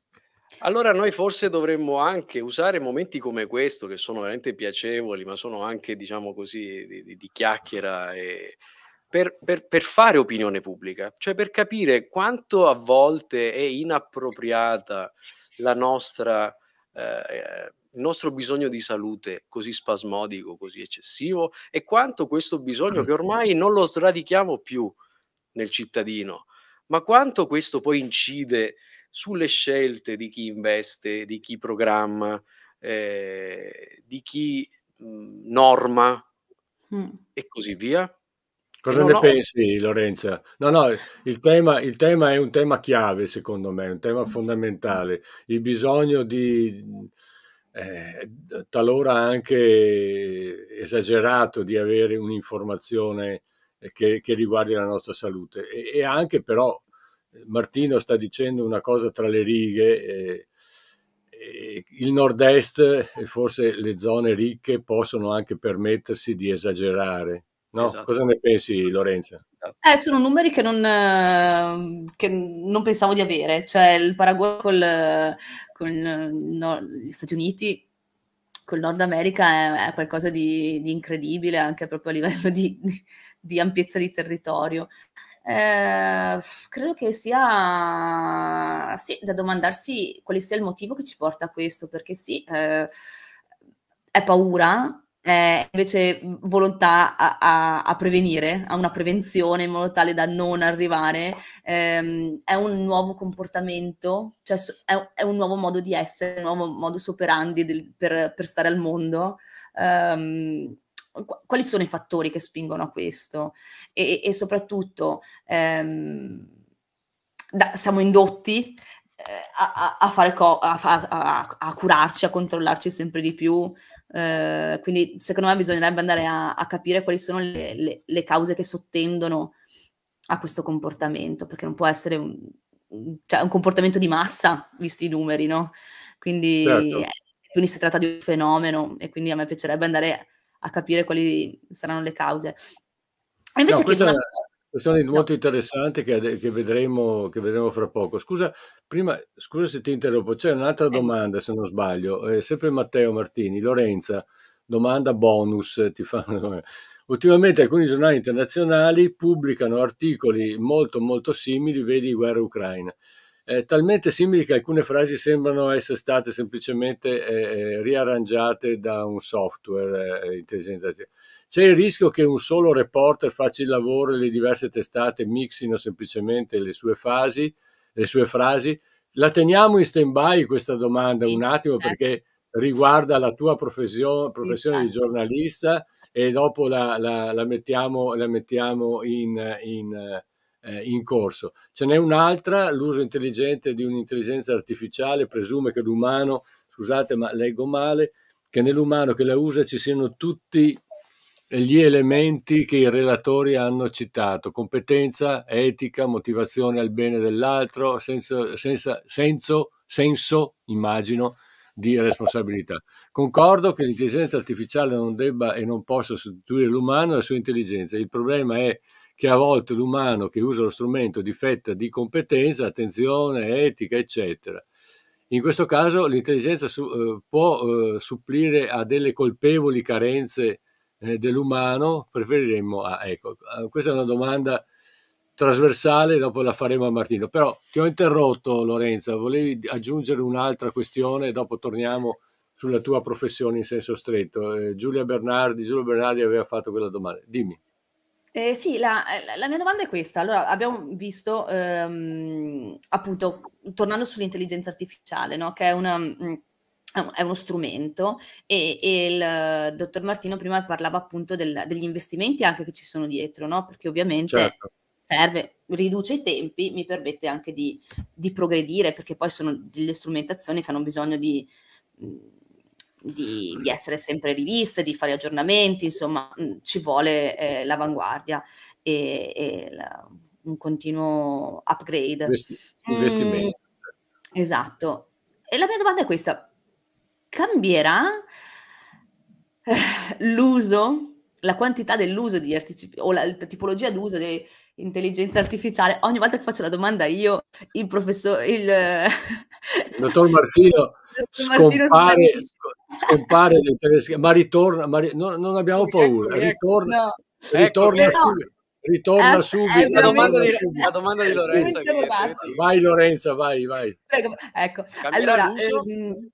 Allora noi forse dovremmo anche usare momenti come questo, che sono veramente piacevoli, ma sono anche, diciamo così, di, di, di chiacchiera, e, per, per, per, fare opinione pubblica, cioè per capire quanto a volte è inappropriata la nostra eh, il nostro bisogno di salute così spasmodico, così eccessivo, e quanto questo bisogno mm. che ormai non lo sradichiamo più nel cittadino, ma quanto questo poi incide sulle scelte di chi investe, di chi programma, eh, di chi mh, mm, norma mm. e così via. Cosa ne no. pensi Lorenza? No, no, il tema, il tema, è un tema chiave secondo me, un tema mm. fondamentale, il bisogno di eh, talora anche esagerato di avere un'informazione eh, che, che riguardi la nostra salute e, e, anche però eh, Martino sta dicendo una cosa tra le righe eh, il nord-est e forse le zone ricche possono anche permettersi di esagerare No? Esatto. Cosa ne pensi, Lorenzo? Eh, sono numeri che non, eh, che non, pensavo di avere, cioè il paragone con no, gli Stati Uniti, col Nord America è, è qualcosa di, di, incredibile anche proprio a livello di, di, di ampiezza di territorio. Eh, credo che sia sì, da domandarsi quale sia il motivo che ci porta a questo, perché sì, eh, è paura, eh, invece volontà a, a, a, prevenire, a una prevenzione in modo tale da non arrivare, ehm, è un nuovo comportamento, cioè è, è, un nuovo modo di essere, un nuovo modo superandi del, per, per, stare al mondo. Um, quali sono i fattori che spingono a questo? E, e soprattutto ehm, da, siamo indotti eh, a, a, a, co- a, curarci, a controllarci sempre di più, eh, quindi secondo me bisognerebbe andare a, a capire quali sono le, le, le, cause che sottendono a questo comportamento, perché non può essere un, cioè, un comportamento di massa, visti i numeri, no? Quindi, certo. eh, quindi si tratta di un fenomeno e quindi a me piacerebbe andare a capire quali saranno le cause. E invece no, chiedo una cosa questione molto interessante che, che, vedremo, che, vedremo, fra poco. Scusa, prima, scusa se ti interrompo, c'è un'altra eh. domanda se non sbaglio, eh, sempre Matteo Martini, Lorenza, domanda bonus, ti fa... Ultimamente alcuni giornali internazionali pubblicano articoli molto molto simili, vedi guerra ucraina eh, talmente simili che alcune frasi sembrano essere state semplicemente eh, eh riarrangiate da un software eh, intelligenza artificiale. C'è il rischio che un solo reporter faccia il lavoro e le diverse testate mixino semplicemente le sue fasi, le sue frasi. La teniamo in stand-by questa domanda un attimo eh. perché riguarda la tua professione, professione di giornalista e dopo la, la, la mettiamo, la mettiamo in, in, eh, in corso. Ce n'è un'altra, l'uso intelligente di un'intelligenza artificiale presume che l'umano, scusate ma leggo male, che nell'umano che la usa ci siano tutti gli elementi che i relatori hanno citato, competenza, etica, motivazione al bene dell'altro, senso, senza, senso, senso, immagino, di responsabilità. Concordo che l'intelligenza artificiale non debba e non possa sostituire l'umano e la sua intelligenza. Il problema è che a volte l'umano che usa lo strumento difetta di competenza, attenzione, etica, eccetera. In questo caso l'intelligenza su, eh, può eh, supplire a delle colpevoli carenze eh, dell'umano, preferiremmo a, ecco, questa è una domanda trasversale, dopo la faremo a Martino, però ti ho interrotto Lorenza, volevi aggiungere un'altra questione, dopo torniamo sulla tua professione in senso stretto. Eh, Giulia Bernardi, Giulio Bernardi aveva fatto quella domanda, dimmi. Eh, sì, la, eh, la, mia domanda è questa. Allora, abbiamo visto, ehm, appunto, tornando sull'intelligenza artificiale, no? che è, una, mm, è uno strumento e, e, il eh, dottor Martino prima parlava appunto del, degli investimenti anche che ci sono dietro, no? perché ovviamente certo. serve, riduce i tempi, mi permette anche di, di, progredire, perché poi sono delle strumentazioni che hanno bisogno di mm, di, mm. di, essere sempre riviste, di fare aggiornamenti, insomma mm, ci vuole eh, l'avanguardia e, e la, un continuo upgrade. Mm, investimento. Mm, esatto. E la mia domanda è questa, cambierà eh, l'uso, la quantità dell'uso di artifici- o la, la tipologia d'uso di intelligenza artificiale? Ogni volta che faccio la domanda io, il professore, il... Dottor Martino... Scompare, scompare le telesche, ma ritorna, ma ri... no, non abbiamo paura, ecco, ritorna, no. ritorna, ecco, subito, ritorna eh, eh subito. La domanda, di, la domanda di Lorenza. Vai Lorenza, vai, vai. Prego. Ecco, Cambierà allora... Ehm,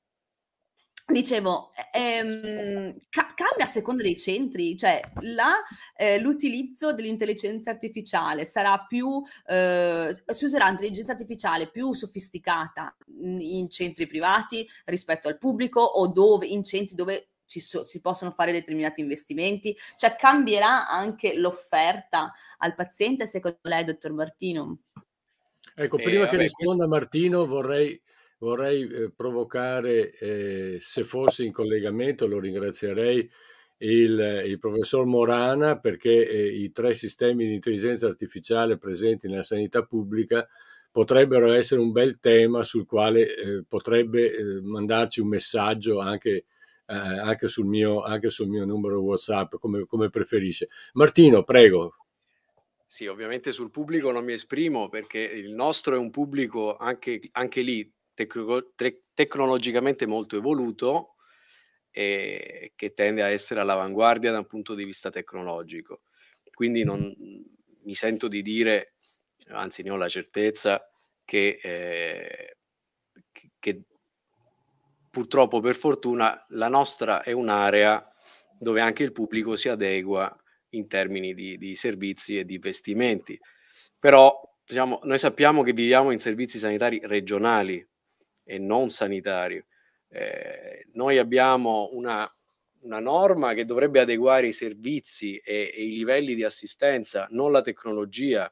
Dicevo, ehm, ca- cambia a seconda dei centri, cioè là, eh, l'utilizzo dell'intelligenza artificiale sarà più, eh, si userà intelligenza artificiale più sofisticata in centri privati rispetto al pubblico o dove, in centri dove So, si possono fare determinati investimenti, cioè cambierà anche l'offerta al paziente, secondo lei, dottor Martino? Ecco, eh, prima eh, vabbè, che risponda questo... Martino vorrei vorrei ehm, provocare, eh, se fosse in collegamento, lo ringrazierei, il, il professor Morana perché eh, i tre sistemi di intelligenza artificiale presenti nella sanità pubblica potrebbero essere un bel tema sul quale eh, potrebbe ehm, mandarci un messaggio anche, eh, anche, sul mio, anche, sul mio, numero WhatsApp, come, come preferisce. Martino, prego. Sì, ovviamente sul pubblico non mi esprimo perché il nostro è un pubblico anche, anche lì tecno- te- tecnologicamente molto evoluto e che tende a essere all'avanguardia da un punto di vista tecnologico. Quindi non, mi sento di dire, anzi ne ho la certezza, che, eh, che purtroppo per fortuna la nostra è un'area dove anche il pubblico si adegua in termini di, di servizi e di investimenti. Però diciamo, noi sappiamo che viviamo in servizi sanitari regionali, e non sanitario. Eh, noi abbiamo una, una, norma che dovrebbe adeguare i servizi e, e i livelli di assistenza, non la tecnologia.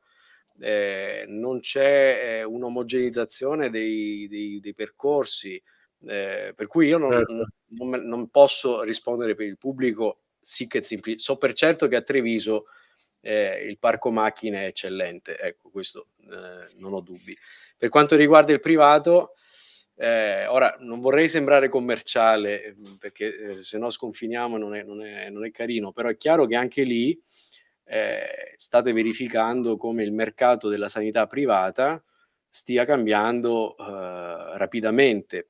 Eh, non c'è eh, un'omogenizzazione dei, dei, dei percorsi, eh, per cui io non, certo. non, non, posso rispondere per il pubblico. Sì che simpli- so per certo che a Treviso eh, il parco macchine è eccellente, ecco questo eh, non ho dubbi. Per quanto riguarda il privato, eh, ora, non vorrei sembrare commerciale, mm, perché eh, se no sconfiniamo non è, non, è, non è, carino, però è chiaro che anche lì eh, state verificando come il mercato della sanità privata stia cambiando eh, rapidamente.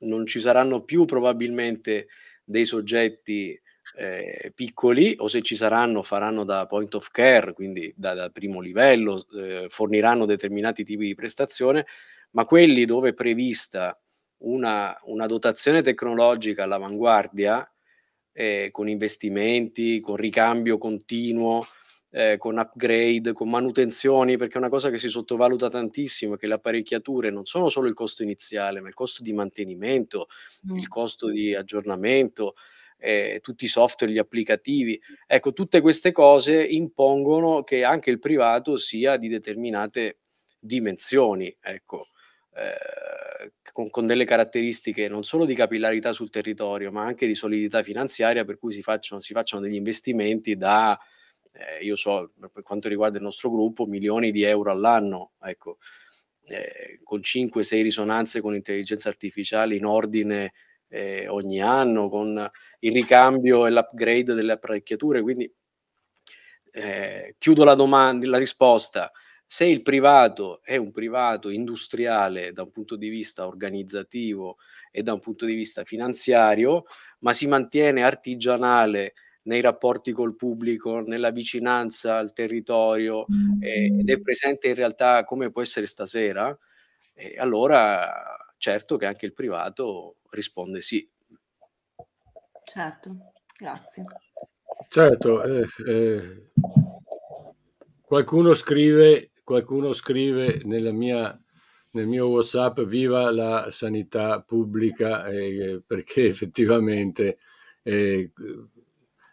Non ci saranno più probabilmente dei soggetti eh, piccoli o se ci saranno faranno da point of care, quindi da, da primo livello, eh, forniranno determinati tipi di prestazione, ma quelli dove è prevista una, una dotazione tecnologica all'avanguardia, eh, con investimenti, con ricambio continuo, eh, con upgrade, con manutenzioni, perché è una cosa che si sottovaluta tantissimo è che le apparecchiature non sono solo il costo iniziale, ma il costo di mantenimento, mm. il costo di aggiornamento, eh, tutti i software, gli applicativi. Ecco, tutte queste cose impongono che anche il privato sia di determinate dimensioni. Ecco eh, con, con, delle caratteristiche non solo di capillarità sul territorio, ma anche di solidità finanziaria, per cui si facciano, si facciano degli investimenti da, eh, io so, per quanto riguarda il nostro gruppo, milioni di euro all'anno, ecco, eh, con 5-6 risonanze con intelligenza artificiale in ordine eh, ogni anno, con il ricambio e l'upgrade delle apparecchiature. Quindi eh, chiudo la, domanda, la risposta. Se il privato è un privato industriale da un punto di vista organizzativo e da un punto di vista finanziario, ma si mantiene artigianale nei rapporti col pubblico, nella vicinanza al territorio eh, ed è mm. presente in realtà come può essere stasera, eh, allora certo che anche il privato risponde sì. Certo, grazie. Certo, eh, eh qualcuno scrive Qualcuno scrive mia, nel mio WhatsApp viva la sanità pubblica eh, perché effettivamente eh,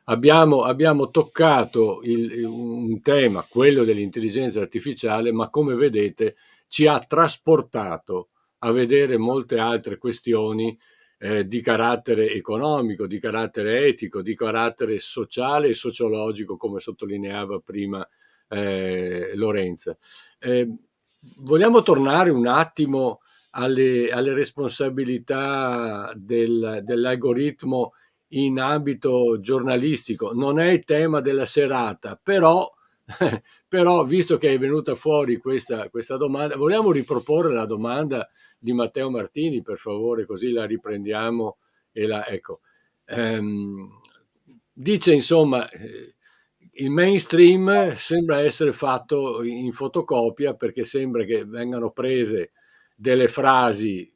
abbiamo, abbiamo, toccato il, un tema, quello dell'intelligenza artificiale, ma come vedete ci ha trasportato a vedere molte altre questioni eh, di carattere economico, di carattere etico, di carattere sociale e sociologico, come sottolineava prima eh, Lorenza. Eh, vogliamo tornare un attimo alle, alle responsabilità del, dell'algoritmo in ambito giornalistico. Non è il tema della serata, però, però visto che è venuta fuori questa, questa domanda, vogliamo riproporre la domanda di Matteo Martini, per favore, così la riprendiamo e la ecco. Ehm, dice insomma, eh, il mainstream sembra essere fatto in fotocopia perché sembra che vengano prese delle frasi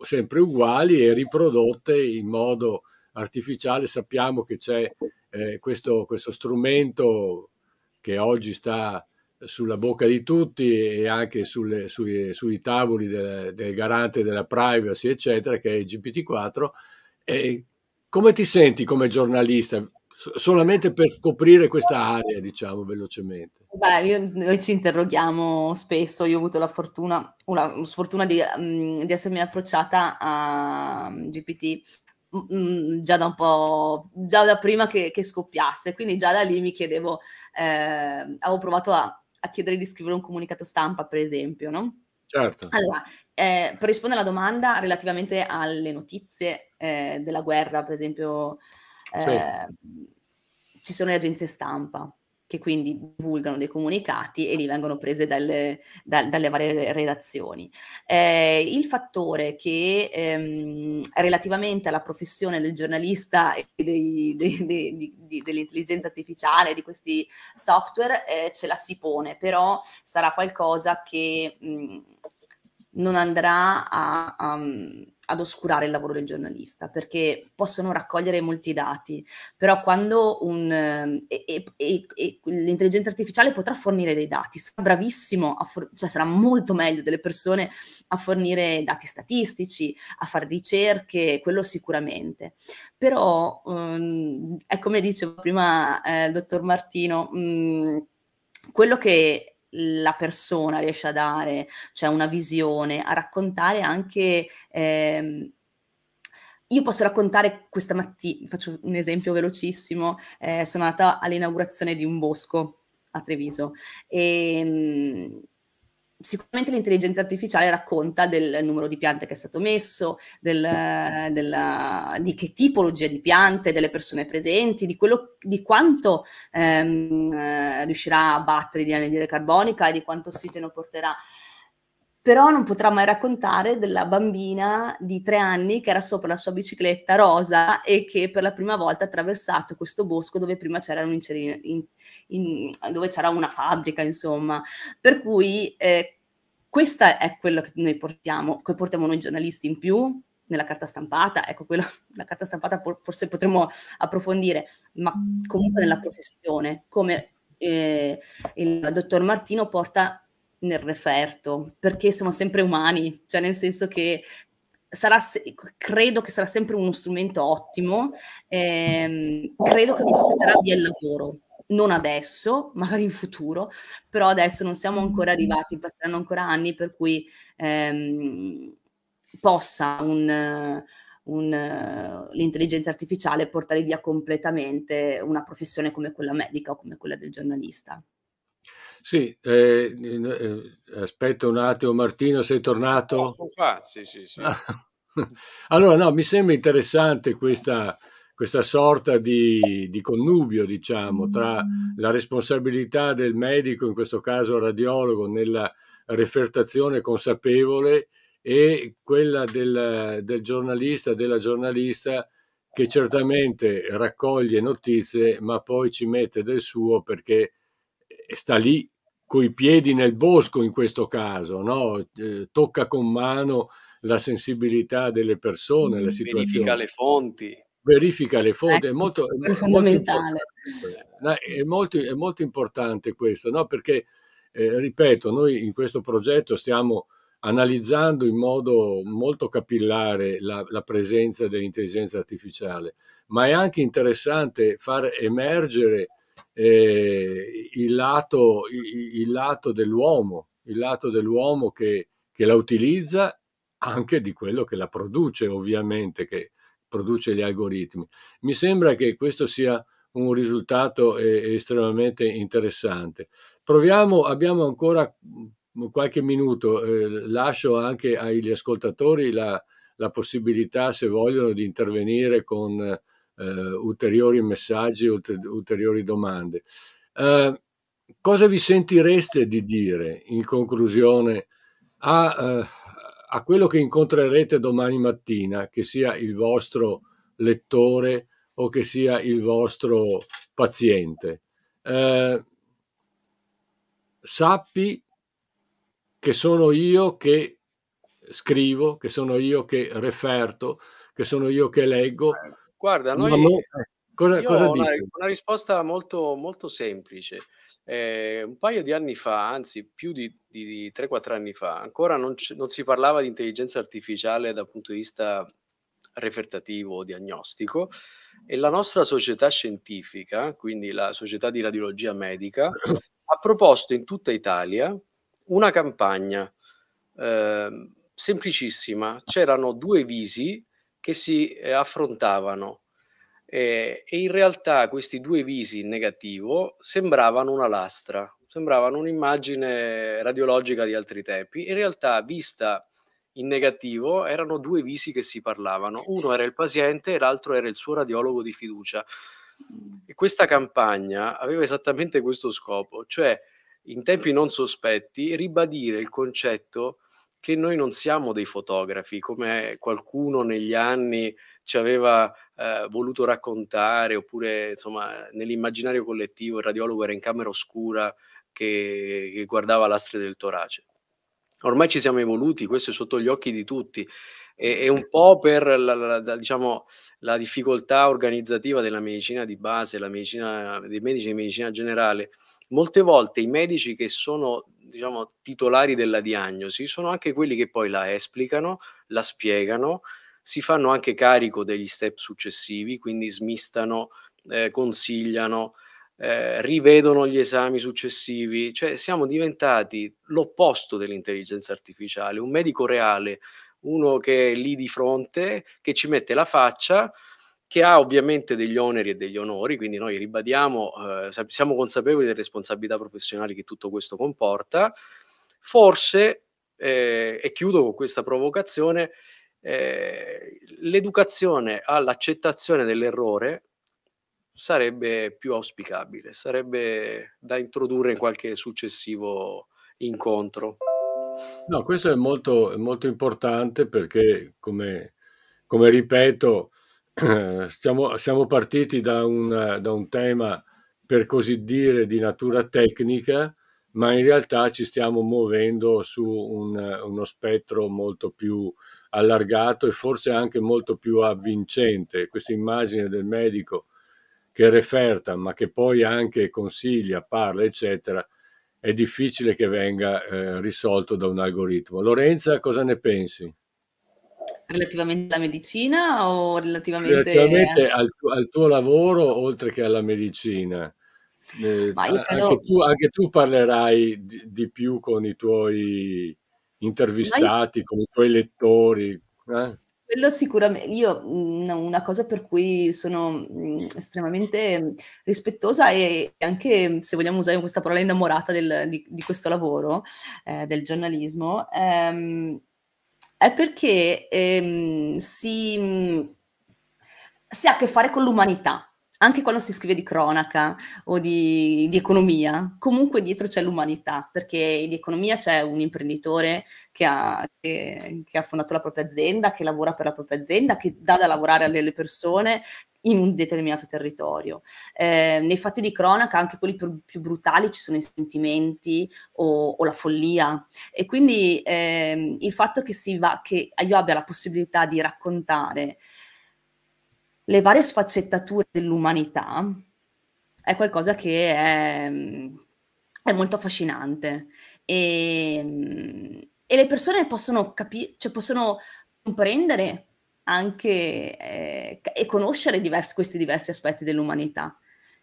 sempre uguali e riprodotte in modo artificiale. Sappiamo che c'è eh, questo, questo, strumento che oggi sta sulla bocca di tutti e anche sulle, sui, sui, tavoli del, del, garante della privacy, eccetera, che è il GPT-4. E come ti senti come giornalista? solamente per coprire questa area, diciamo, velocemente. Beh, io, noi ci interroghiamo spesso, io ho avuto la fortuna, una sfortuna di, um, di essermi approcciata a mm, GPT um, mm, già da un po', già da prima che, che, scoppiasse, quindi già da lì mi chiedevo, eh, avevo provato a, a chiedere di scrivere un comunicato stampa, per esempio, no? Certo. Allora, eh, per rispondere alla domanda relativamente alle notizie eh, della guerra, per esempio, Ehm, ci sono le agenzie stampa che quindi divulgano dei comunicati e li vengono prese dalle, da, dalle varie redazioni. Eh, il fattore che ehm, relativamente alla professione del giornalista e dei, dei, dei, dell'intelligenza artificiale, di questi software, eh, ce la si pone, però sarà qualcosa che mh, mm, non andrà a... a ad oscurare il lavoro del giornalista perché possono raccogliere molti dati, però quando un, ehm, e, e, e, l'intelligenza artificiale potrà fornire dei dati, sarà bravissimo, for- cioè sarà molto meglio delle persone a fornire dati statistici, a fare ricerche, quello sicuramente. Però um, è come dicevo prima eh, il dottor Martino, mh, mm, quello che la persona riesce a dare, cioè una visione, a raccontare anche... Ehm, io posso raccontare questa mattina, faccio un esempio velocissimo, eh, sono andata all'inaugurazione di un bosco a Treviso e ehm, sicuramente l'intelligenza artificiale racconta del numero di piante che è stato messo, del, della, di che tipologia di piante, delle persone presenti, di, quello, di quanto ehm, riuscirà a battere di anidride carbonica e di quanto ossigeno porterà però non potrà mai raccontare della bambina di tre anni che era sopra la sua bicicletta rosa e che per la prima volta ha attraversato questo bosco dove prima c'era, un in, in, dove c'era una fabbrica, insomma. Per cui eh, questo è quello che noi portiamo, che portiamo noi giornalisti in più nella carta stampata, ecco quello, la carta stampata forse potremmo approfondire, ma comunque nella professione, come eh, il dottor Martino porta nel referto, perché siamo sempre umani, cioè nel senso che sarà, credo che sarà sempre uno strumento ottimo, ehm, credo che mi spetterà via il lavoro, non adesso, magari in futuro, però adesso non siamo ancora arrivati, passeranno ancora anni per cui ehm, possa un, un, l'intelligenza artificiale portare via completamente una professione come quella medica o come quella del giornalista. Sì, eh, eh, eh, aspetta un attimo Martino, sei tornato? Fa, sì, sì, sì. Ah. allora no, mi sembra interessante questa, questa sorta di, di, connubio, diciamo, tra la responsabilità del medico, in questo caso radiologo, nella refertazione consapevole e quella del, del giornalista, della giornalista che certamente raccoglie notizie ma poi ci mette del suo perché sta lì coi piedi nel bosco in questo caso, no? eh, tocca con mano la sensibilità delle persone, la situazione. Verifica le fonti. Verifica le fonti, ecco, è, molto, è, fondamentale. è, molto, è molto importante questo, no? perché, eh, ripeto, noi in questo progetto stiamo analizzando in modo molto capillare la, la presenza dell'intelligenza artificiale, ma è anche interessante far emergere eh, il, lato, il, il, lato, dell'uomo, il lato dell'uomo che, che, la utilizza, anche di quello che la produce, ovviamente, che produce gli algoritmi. Mi sembra che questo sia un risultato eh, estremamente interessante. Proviamo, abbiamo ancora mm, qualche minuto, eh, lascio anche agli ascoltatori la, la, possibilità, se vogliono, di intervenire con eh, ulteriori messaggi, ulteriori domande. Eh, cosa vi sentireste di dire in conclusione a, eh, a quello che incontrerete domani mattina, che sia il vostro lettore o che sia il vostro paziente? Eh, sappi che sono io che scrivo, che sono io che referto, che sono io che leggo, certo. Guarda, noi... no. Eh, cosa, cosa una, una, risposta molto, molto semplice. Eh, un paio di anni fa, anzi più di, di, di 3-4 anni fa, ancora non, c- non, si parlava di intelligenza artificiale dal punto di vista refertativo o diagnostico e la nostra società scientifica, quindi la società di radiologia medica, ha proposto in tutta Italia una campagna eh, semplicissima. C'erano due visi che si eh, affrontavano eh, e in realtà questi due visi in negativo sembravano una lastra, sembravano un'immagine radiologica di altri tempi, in realtà vista in negativo erano due visi che si parlavano, uno era il paziente e l'altro era il suo radiologo di fiducia. E questa campagna aveva esattamente questo scopo, cioè in tempi non sospetti ribadire il concetto che noi non siamo dei fotografi, come qualcuno negli anni ci aveva eh, voluto raccontare, oppure insomma nell'immaginario collettivo il radiologo era in camera oscura che, che guardava l'astre del torace. Ormai ci siamo evoluti, questo è sotto gli occhi di tutti e, un po' per la, la, la, diciamo, la, difficoltà organizzativa della medicina di base, la medicina, dei medici di medicina generale. Molte volte i medici che sono diciamo, titolari della diagnosi sono anche quelli che poi la esplicano, la spiegano, si fanno anche carico degli step successivi, quindi smistano, eh, consigliano, eh, rivedono gli esami successivi, cioè siamo diventati l'opposto dell'intelligenza artificiale, un medico reale, uno che è lì di fronte, che ci mette la faccia, che ha ovviamente degli oneri e degli onori, quindi noi ribadiamo, eh, siamo consapevoli delle responsabilità professionali che tutto questo comporta, forse, eh, e chiudo con questa provocazione, eh, l'educazione all'accettazione dell'errore sarebbe più auspicabile, sarebbe da introdurre in qualche successivo incontro. No, questo è molto, molto importante perché, come, come ripeto, eh, stiamo, siamo partiti da un, da un, tema, per così dire, di natura tecnica, ma in realtà ci stiamo muovendo su un, uno spettro molto più allargato e forse anche molto più avvincente. Questa immagine del medico che referta, ma che poi anche consiglia, parla, eccetera, è difficile che venga eh, risolto da un algoritmo. Lorenza, cosa ne pensi? Relativamente alla medicina o relativamente... relativamente al, al, tuo lavoro oltre che alla medicina? Eh, credo... anche, tu, anche, tu, parlerai di, di, più con i tuoi intervistati, io... con i tuoi lettori. Eh? Quello sicuramente, io mhmm, una cosa per cui sono mhmm, estremamente rispettosa e anche, se vogliamo usare questa parola, innamorata del, di, di, questo lavoro, eh, del giornalismo, ehm, è perché ehm, si, si ha a che fare con l'umanità, anche quando si scrive di cronaca o di, di, economia, comunque dietro c'è l'umanità, perché in economia c'è un imprenditore che ha, che, che ha, fondato la propria azienda, che lavora per la propria azienda, che dà da lavorare alle persone, in un determinato territorio. Eh, nei fatti di cronaca, anche quelli più, più brutali, ci sono i sentimenti o, o la follia. E quindi eh, il fatto che, va, che io abbia la possibilità di raccontare le varie sfaccettature dell'umanità è qualcosa che è, è molto affascinante. E, ehm, e le persone possono capire, cioè possono comprendere anche eh, e conoscere diversi, questi diversi aspetti dell'umanità.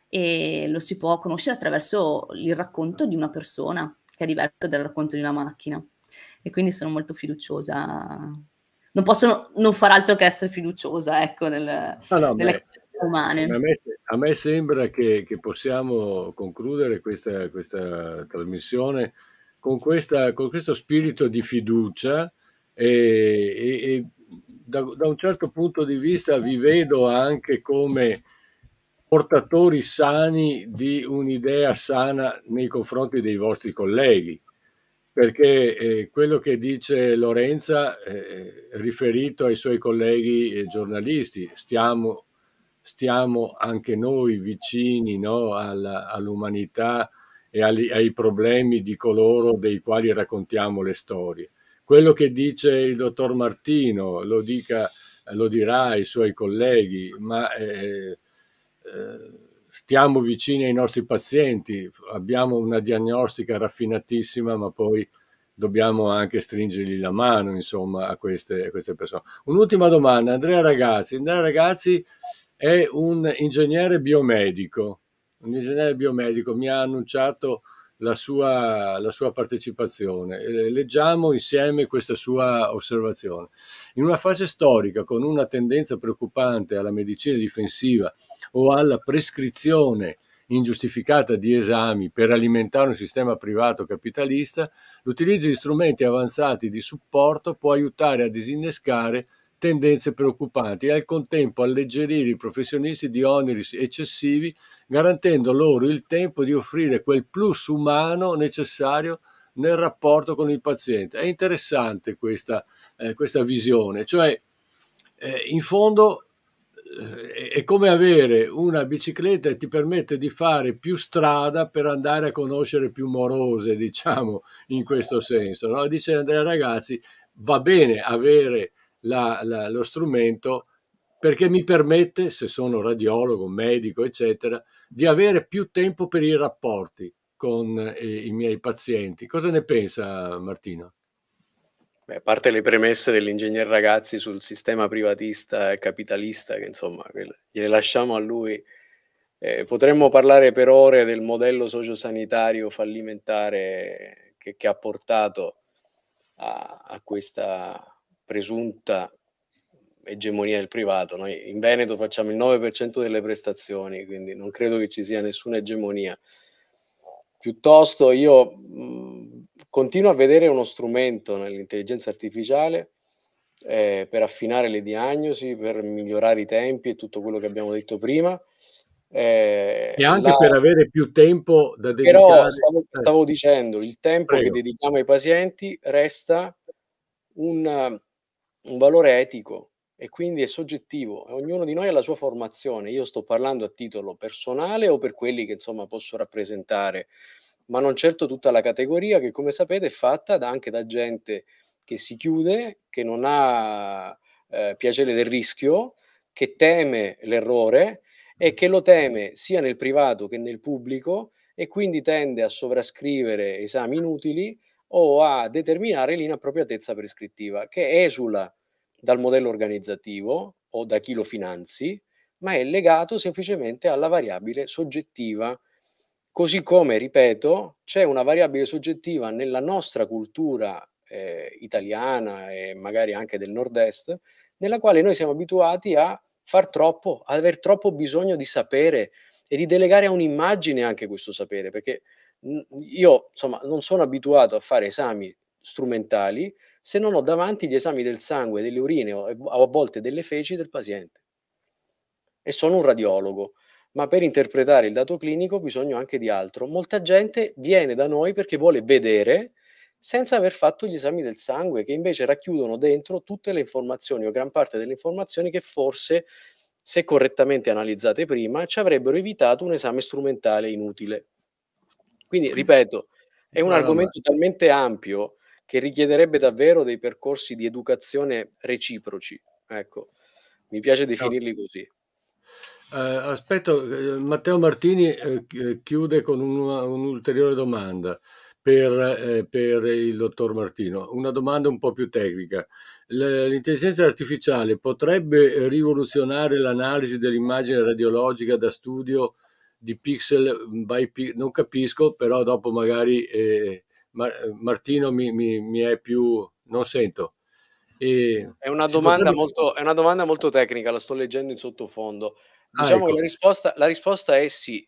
E lo si può conoscere attraverso il racconto di una persona, che è diverso dal racconto di una macchina. E quindi sono molto fiduciosa. Non posso non far altro che essere fiduciosa, ecco, nel, ah, no, nelle cose umane. A me, a me sembra che, che, possiamo concludere questa, questa trasmissione con, questa, con questo spirito di fiducia e, e da, da un certo punto di vista vi vedo anche come portatori sani di un'idea sana nei confronti dei vostri colleghi, perché eh, quello che dice Lorenza, eh, riferito ai suoi colleghi eh, giornalisti, stiamo, stiamo anche noi vicini no, all'umanità e agli, ai problemi di coloro dei quali raccontiamo le storie quello che dice il dottor Martino, lo, dica, lo dirà ai suoi colleghi, ma eh, eh, stiamo vicini ai nostri pazienti, abbiamo una diagnostica raffinatissima, ma poi dobbiamo anche stringergli la mano, insomma, a queste, a queste persone. Un'ultima domanda, Andrea Ragazzi. Andrea Ragazzi è un ingegnere biomedico, un ingegnere biomedico, mi ha annunciato la sua, la sua partecipazione. leggiamo insieme questa sua osservazione. In una fase storica con una tendenza preoccupante alla medicina difensiva o alla prescrizione ingiustificata di esami per alimentare un sistema privato capitalista, l'utilizzo di strumenti avanzati di supporto può aiutare a disinnescare tendenze preoccupanti e al contempo alleggerire i professionisti di oneri eccessivi garantendo loro il tempo di offrire quel plus umano necessario nel rapporto con il paziente. È interessante questa, eh, questa visione, cioè eh, in fondo eh, è come avere una bicicletta che ti permette di fare più strada per andare a conoscere più morose, diciamo, in questo senso. No? Dice Andrea ragazzi, va bene avere la, la, lo strumento perché mi permette, se sono radiologo, medico, eccetera, di avere più tempo per i rapporti con eh, i miei pazienti. Cosa ne pensa Martino? Beh, a parte le premesse dell'ingegner Ragazzi sul sistema privatista e capitalista, che insomma gliele lasciamo a lui, eh, potremmo parlare per ore del modello sociosanitario fallimentare che, che ha portato a, a, questa presunta egemonia del privato. Noi in Veneto facciamo il 9% delle prestazioni, quindi non credo che ci sia nessuna egemonia. Piuttosto io mh, continuo a vedere uno strumento nell'intelligenza artificiale eh, per affinare le diagnosi, per migliorare i tempi e tutto quello che abbiamo detto prima. Eh, e anche la... per avere più tempo da dedicare. Però stavo, stavo dicendo, il tempo Prego. che dedichiamo ai pazienti resta un, un valore etico, e quindi è soggettivo, ognuno di noi ha la sua formazione, io sto parlando a titolo personale o per quelli che insomma posso rappresentare, ma non certo tutta la categoria che come sapete è fatta da, anche da gente che si chiude, che non ha eh, piacere del rischio, che teme l'errore e che lo teme sia nel privato che nel pubblico e quindi tende a sovrascrivere esami inutili o a determinare l'inappropriatezza prescrittiva che esula dal modello organizzativo o da chi lo finanzi, ma è legato semplicemente alla variabile soggettiva. Così come, ripeto, c'è una variabile soggettiva nella nostra cultura eh, italiana e magari anche del nord-est, nella quale noi siamo abituati a far troppo, ad aver troppo bisogno di sapere e di delegare a un'immagine anche questo sapere, perché io insomma non sono abituato a fare esami strumentali, se non ho davanti gli esami del sangue, delle urine o a volte delle feci del paziente. E sono un radiologo, ma per interpretare il dato clinico bisogno anche di altro. Molta gente viene da noi perché vuole vedere senza aver fatto gli esami del sangue, che invece racchiudono dentro tutte le informazioni o gran parte delle informazioni che forse, se correttamente analizzate prima, ci avrebbero evitato un esame strumentale inutile. Quindi, mm. ripeto, è un argomento talmente ampio che richiederebbe davvero dei percorsi di educazione reciproci. Ecco, mi piace definirli così. Eh, aspetto, eh, Matteo Martini eh, eh chiude con una, un'ulteriore domanda per, eh, per, il dottor Martino, una domanda un po' più tecnica. L'intelligenza artificiale potrebbe rivoluzionare l'analisi dell'immagine radiologica da studio di pixel by pixel? Non capisco, però dopo magari eh, Mar- Martino mi, mi, mi, è più... non sento. E è, una domanda potrebbe... molto, è una domanda molto tecnica, la sto leggendo in sottofondo. Ah, diciamo ah, ecco. che la risposta, la risposta è sì.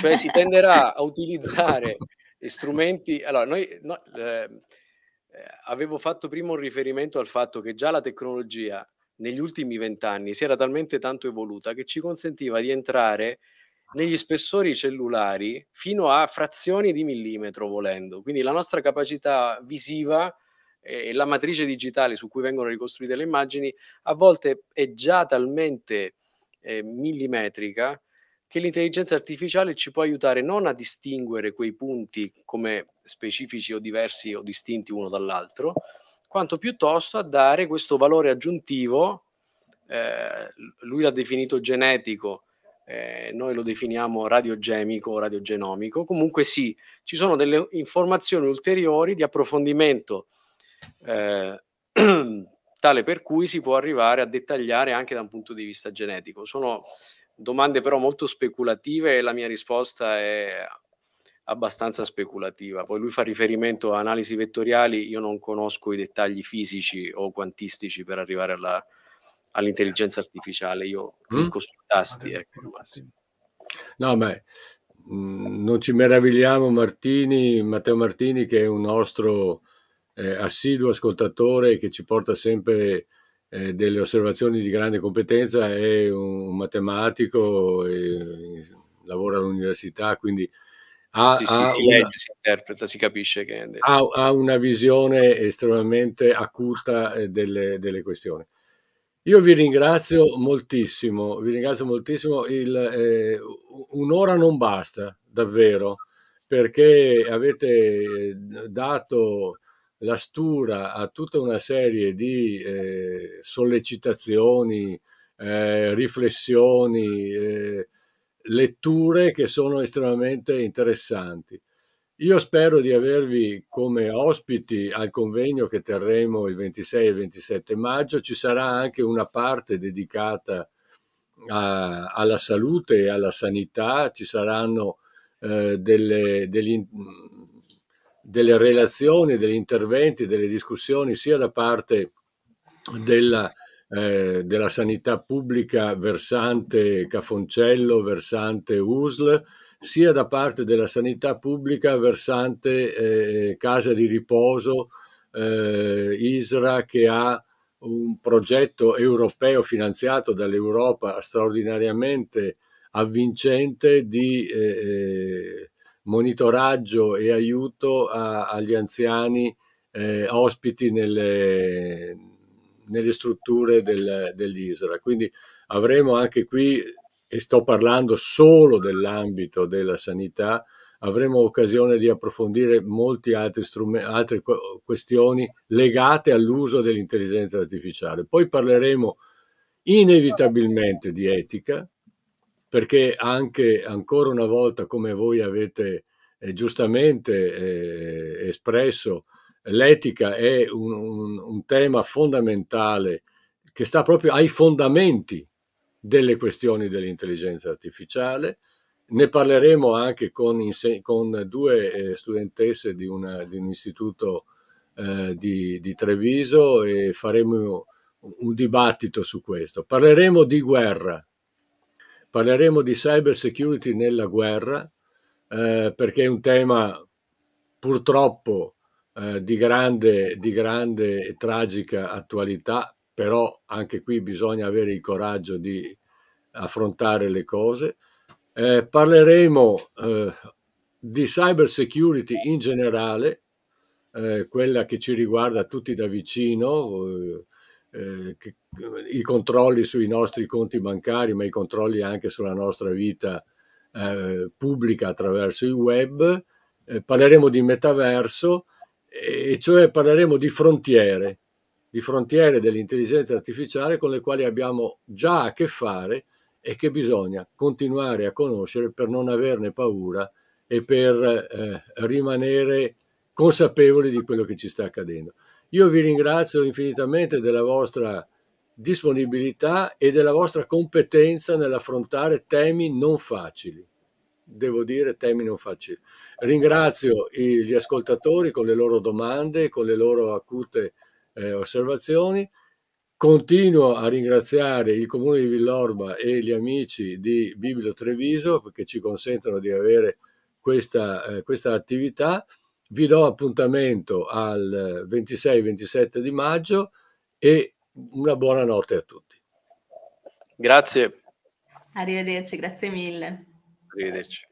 Cioè si tenderà a utilizzare strumenti... Allora, noi... No, eh, eh, avevo fatto prima un riferimento al fatto che già la tecnologia negli ultimi vent'anni si era talmente tanto evoluta che ci consentiva di entrare negli spessori cellulari fino a frazioni di millimetro volendo. Quindi la nostra capacità visiva eh, e la matrice digitale su cui vengono ricostruite le immagini a volte è già talmente eh, millimetrica che l'intelligenza artificiale ci può aiutare non a distinguere quei punti come specifici o diversi o distinti uno dall'altro, quanto piuttosto a dare questo valore aggiuntivo, eh, lui l'ha definito genetico, eh, noi lo definiamo radiogemico o radiogenomico, comunque sì, ci sono delle informazioni ulteriori di approfondimento eh, tale per cui si può arrivare a dettagliare anche da un punto di vista genetico. Sono domande però molto speculative e la mia risposta è abbastanza speculativa. Poi lui fa riferimento a analisi vettoriali, io non conosco i dettagli fisici o quantistici per arrivare alla, all'intelligenza artificiale. Io mm? clicco mm? sui tasti, ecco, No, beh, mm, non ci meravigliamo Martini, Matteo Martini che è un nostro eh, assiduo ascoltatore che ci porta sempre eh, delle osservazioni di grande competenza, è un, un matematico, e, eh, lavora all'università, quindi ha, sì, sì, si, una, legge, si interpreta, si capisce che... Ha, ha una visione estremamente acuta eh, delle, delle questioni. Io vi ringrazio moltissimo, vi ringrazio moltissimo. Il, eh, un'ora non basta, davvero, perché avete eh, dato la stura a tutta una serie di eh, sollecitazioni, eh, riflessioni, eh, letture che sono estremamente interessanti. Io spero di avervi come ospiti al convegno che terremo il 26 e 27 maggio. Ci sarà anche una parte dedicata a, alla salute e alla sanità. Ci saranno eh, delle, degli, delle relazioni, degli interventi, delle discussioni sia da parte della, eh, della sanità pubblica versante Cafoncello, versante USL, sia da parte della sanità pubblica versante eh, casa di riposo, eh, ISRA che ha un progetto europeo finanziato dall'Europa straordinariamente avvincente di eh, monitoraggio e aiuto a, agli anziani eh, ospiti nelle, nelle strutture del, dell'ISRA. Quindi avremo anche qui e sto parlando solo dell'ambito della sanità, avremo occasione di approfondire molte altre, altre questioni legate all'uso dell'intelligenza artificiale. Poi parleremo inevitabilmente di etica, perché anche ancora una volta, come voi avete eh, giustamente eh, espresso, l'etica è un, un, un tema fondamentale che sta proprio ai fondamenti delle questioni dell'intelligenza artificiale. Ne parleremo anche con, con due eh, studentesse di, una, di, un istituto eh, di, di, Treviso e faremo un dibattito su questo. Parleremo di guerra, parleremo di cyber security nella guerra, eh, perché è un tema purtroppo eh, di grande, di grande e tragica attualità però anche qui bisogna avere il coraggio di affrontare le cose. Eh, parleremo eh, di cyber security in generale, eh, quella che ci riguarda tutti da vicino, eh, eh, che, i controlli sui nostri conti bancari, ma i controlli anche sulla nostra vita eh, pubblica attraverso il web. parleremo di metaverso, e cioè parleremo di frontiere di frontiere dell'intelligenza artificiale con le quali abbiamo già a che fare e che bisogna continuare a conoscere per non averne paura e per eh, rimanere consapevoli di quello che ci sta accadendo. Io vi ringrazio infinitamente della vostra disponibilità e della vostra competenza nell'affrontare temi non facili. Devo dire temi non facili. Ringrazio gli ascoltatori con le loro domande, con le loro acute eh, osservazioni. Continuo a ringraziare il comune di Villorba e gli amici di Biblio Treviso perché ci consentono di avere questa, eh, questa attività. Vi do appuntamento al 26-27 di maggio e una buona notte a tutti. Grazie. Arrivederci, grazie mille. Arrivederci.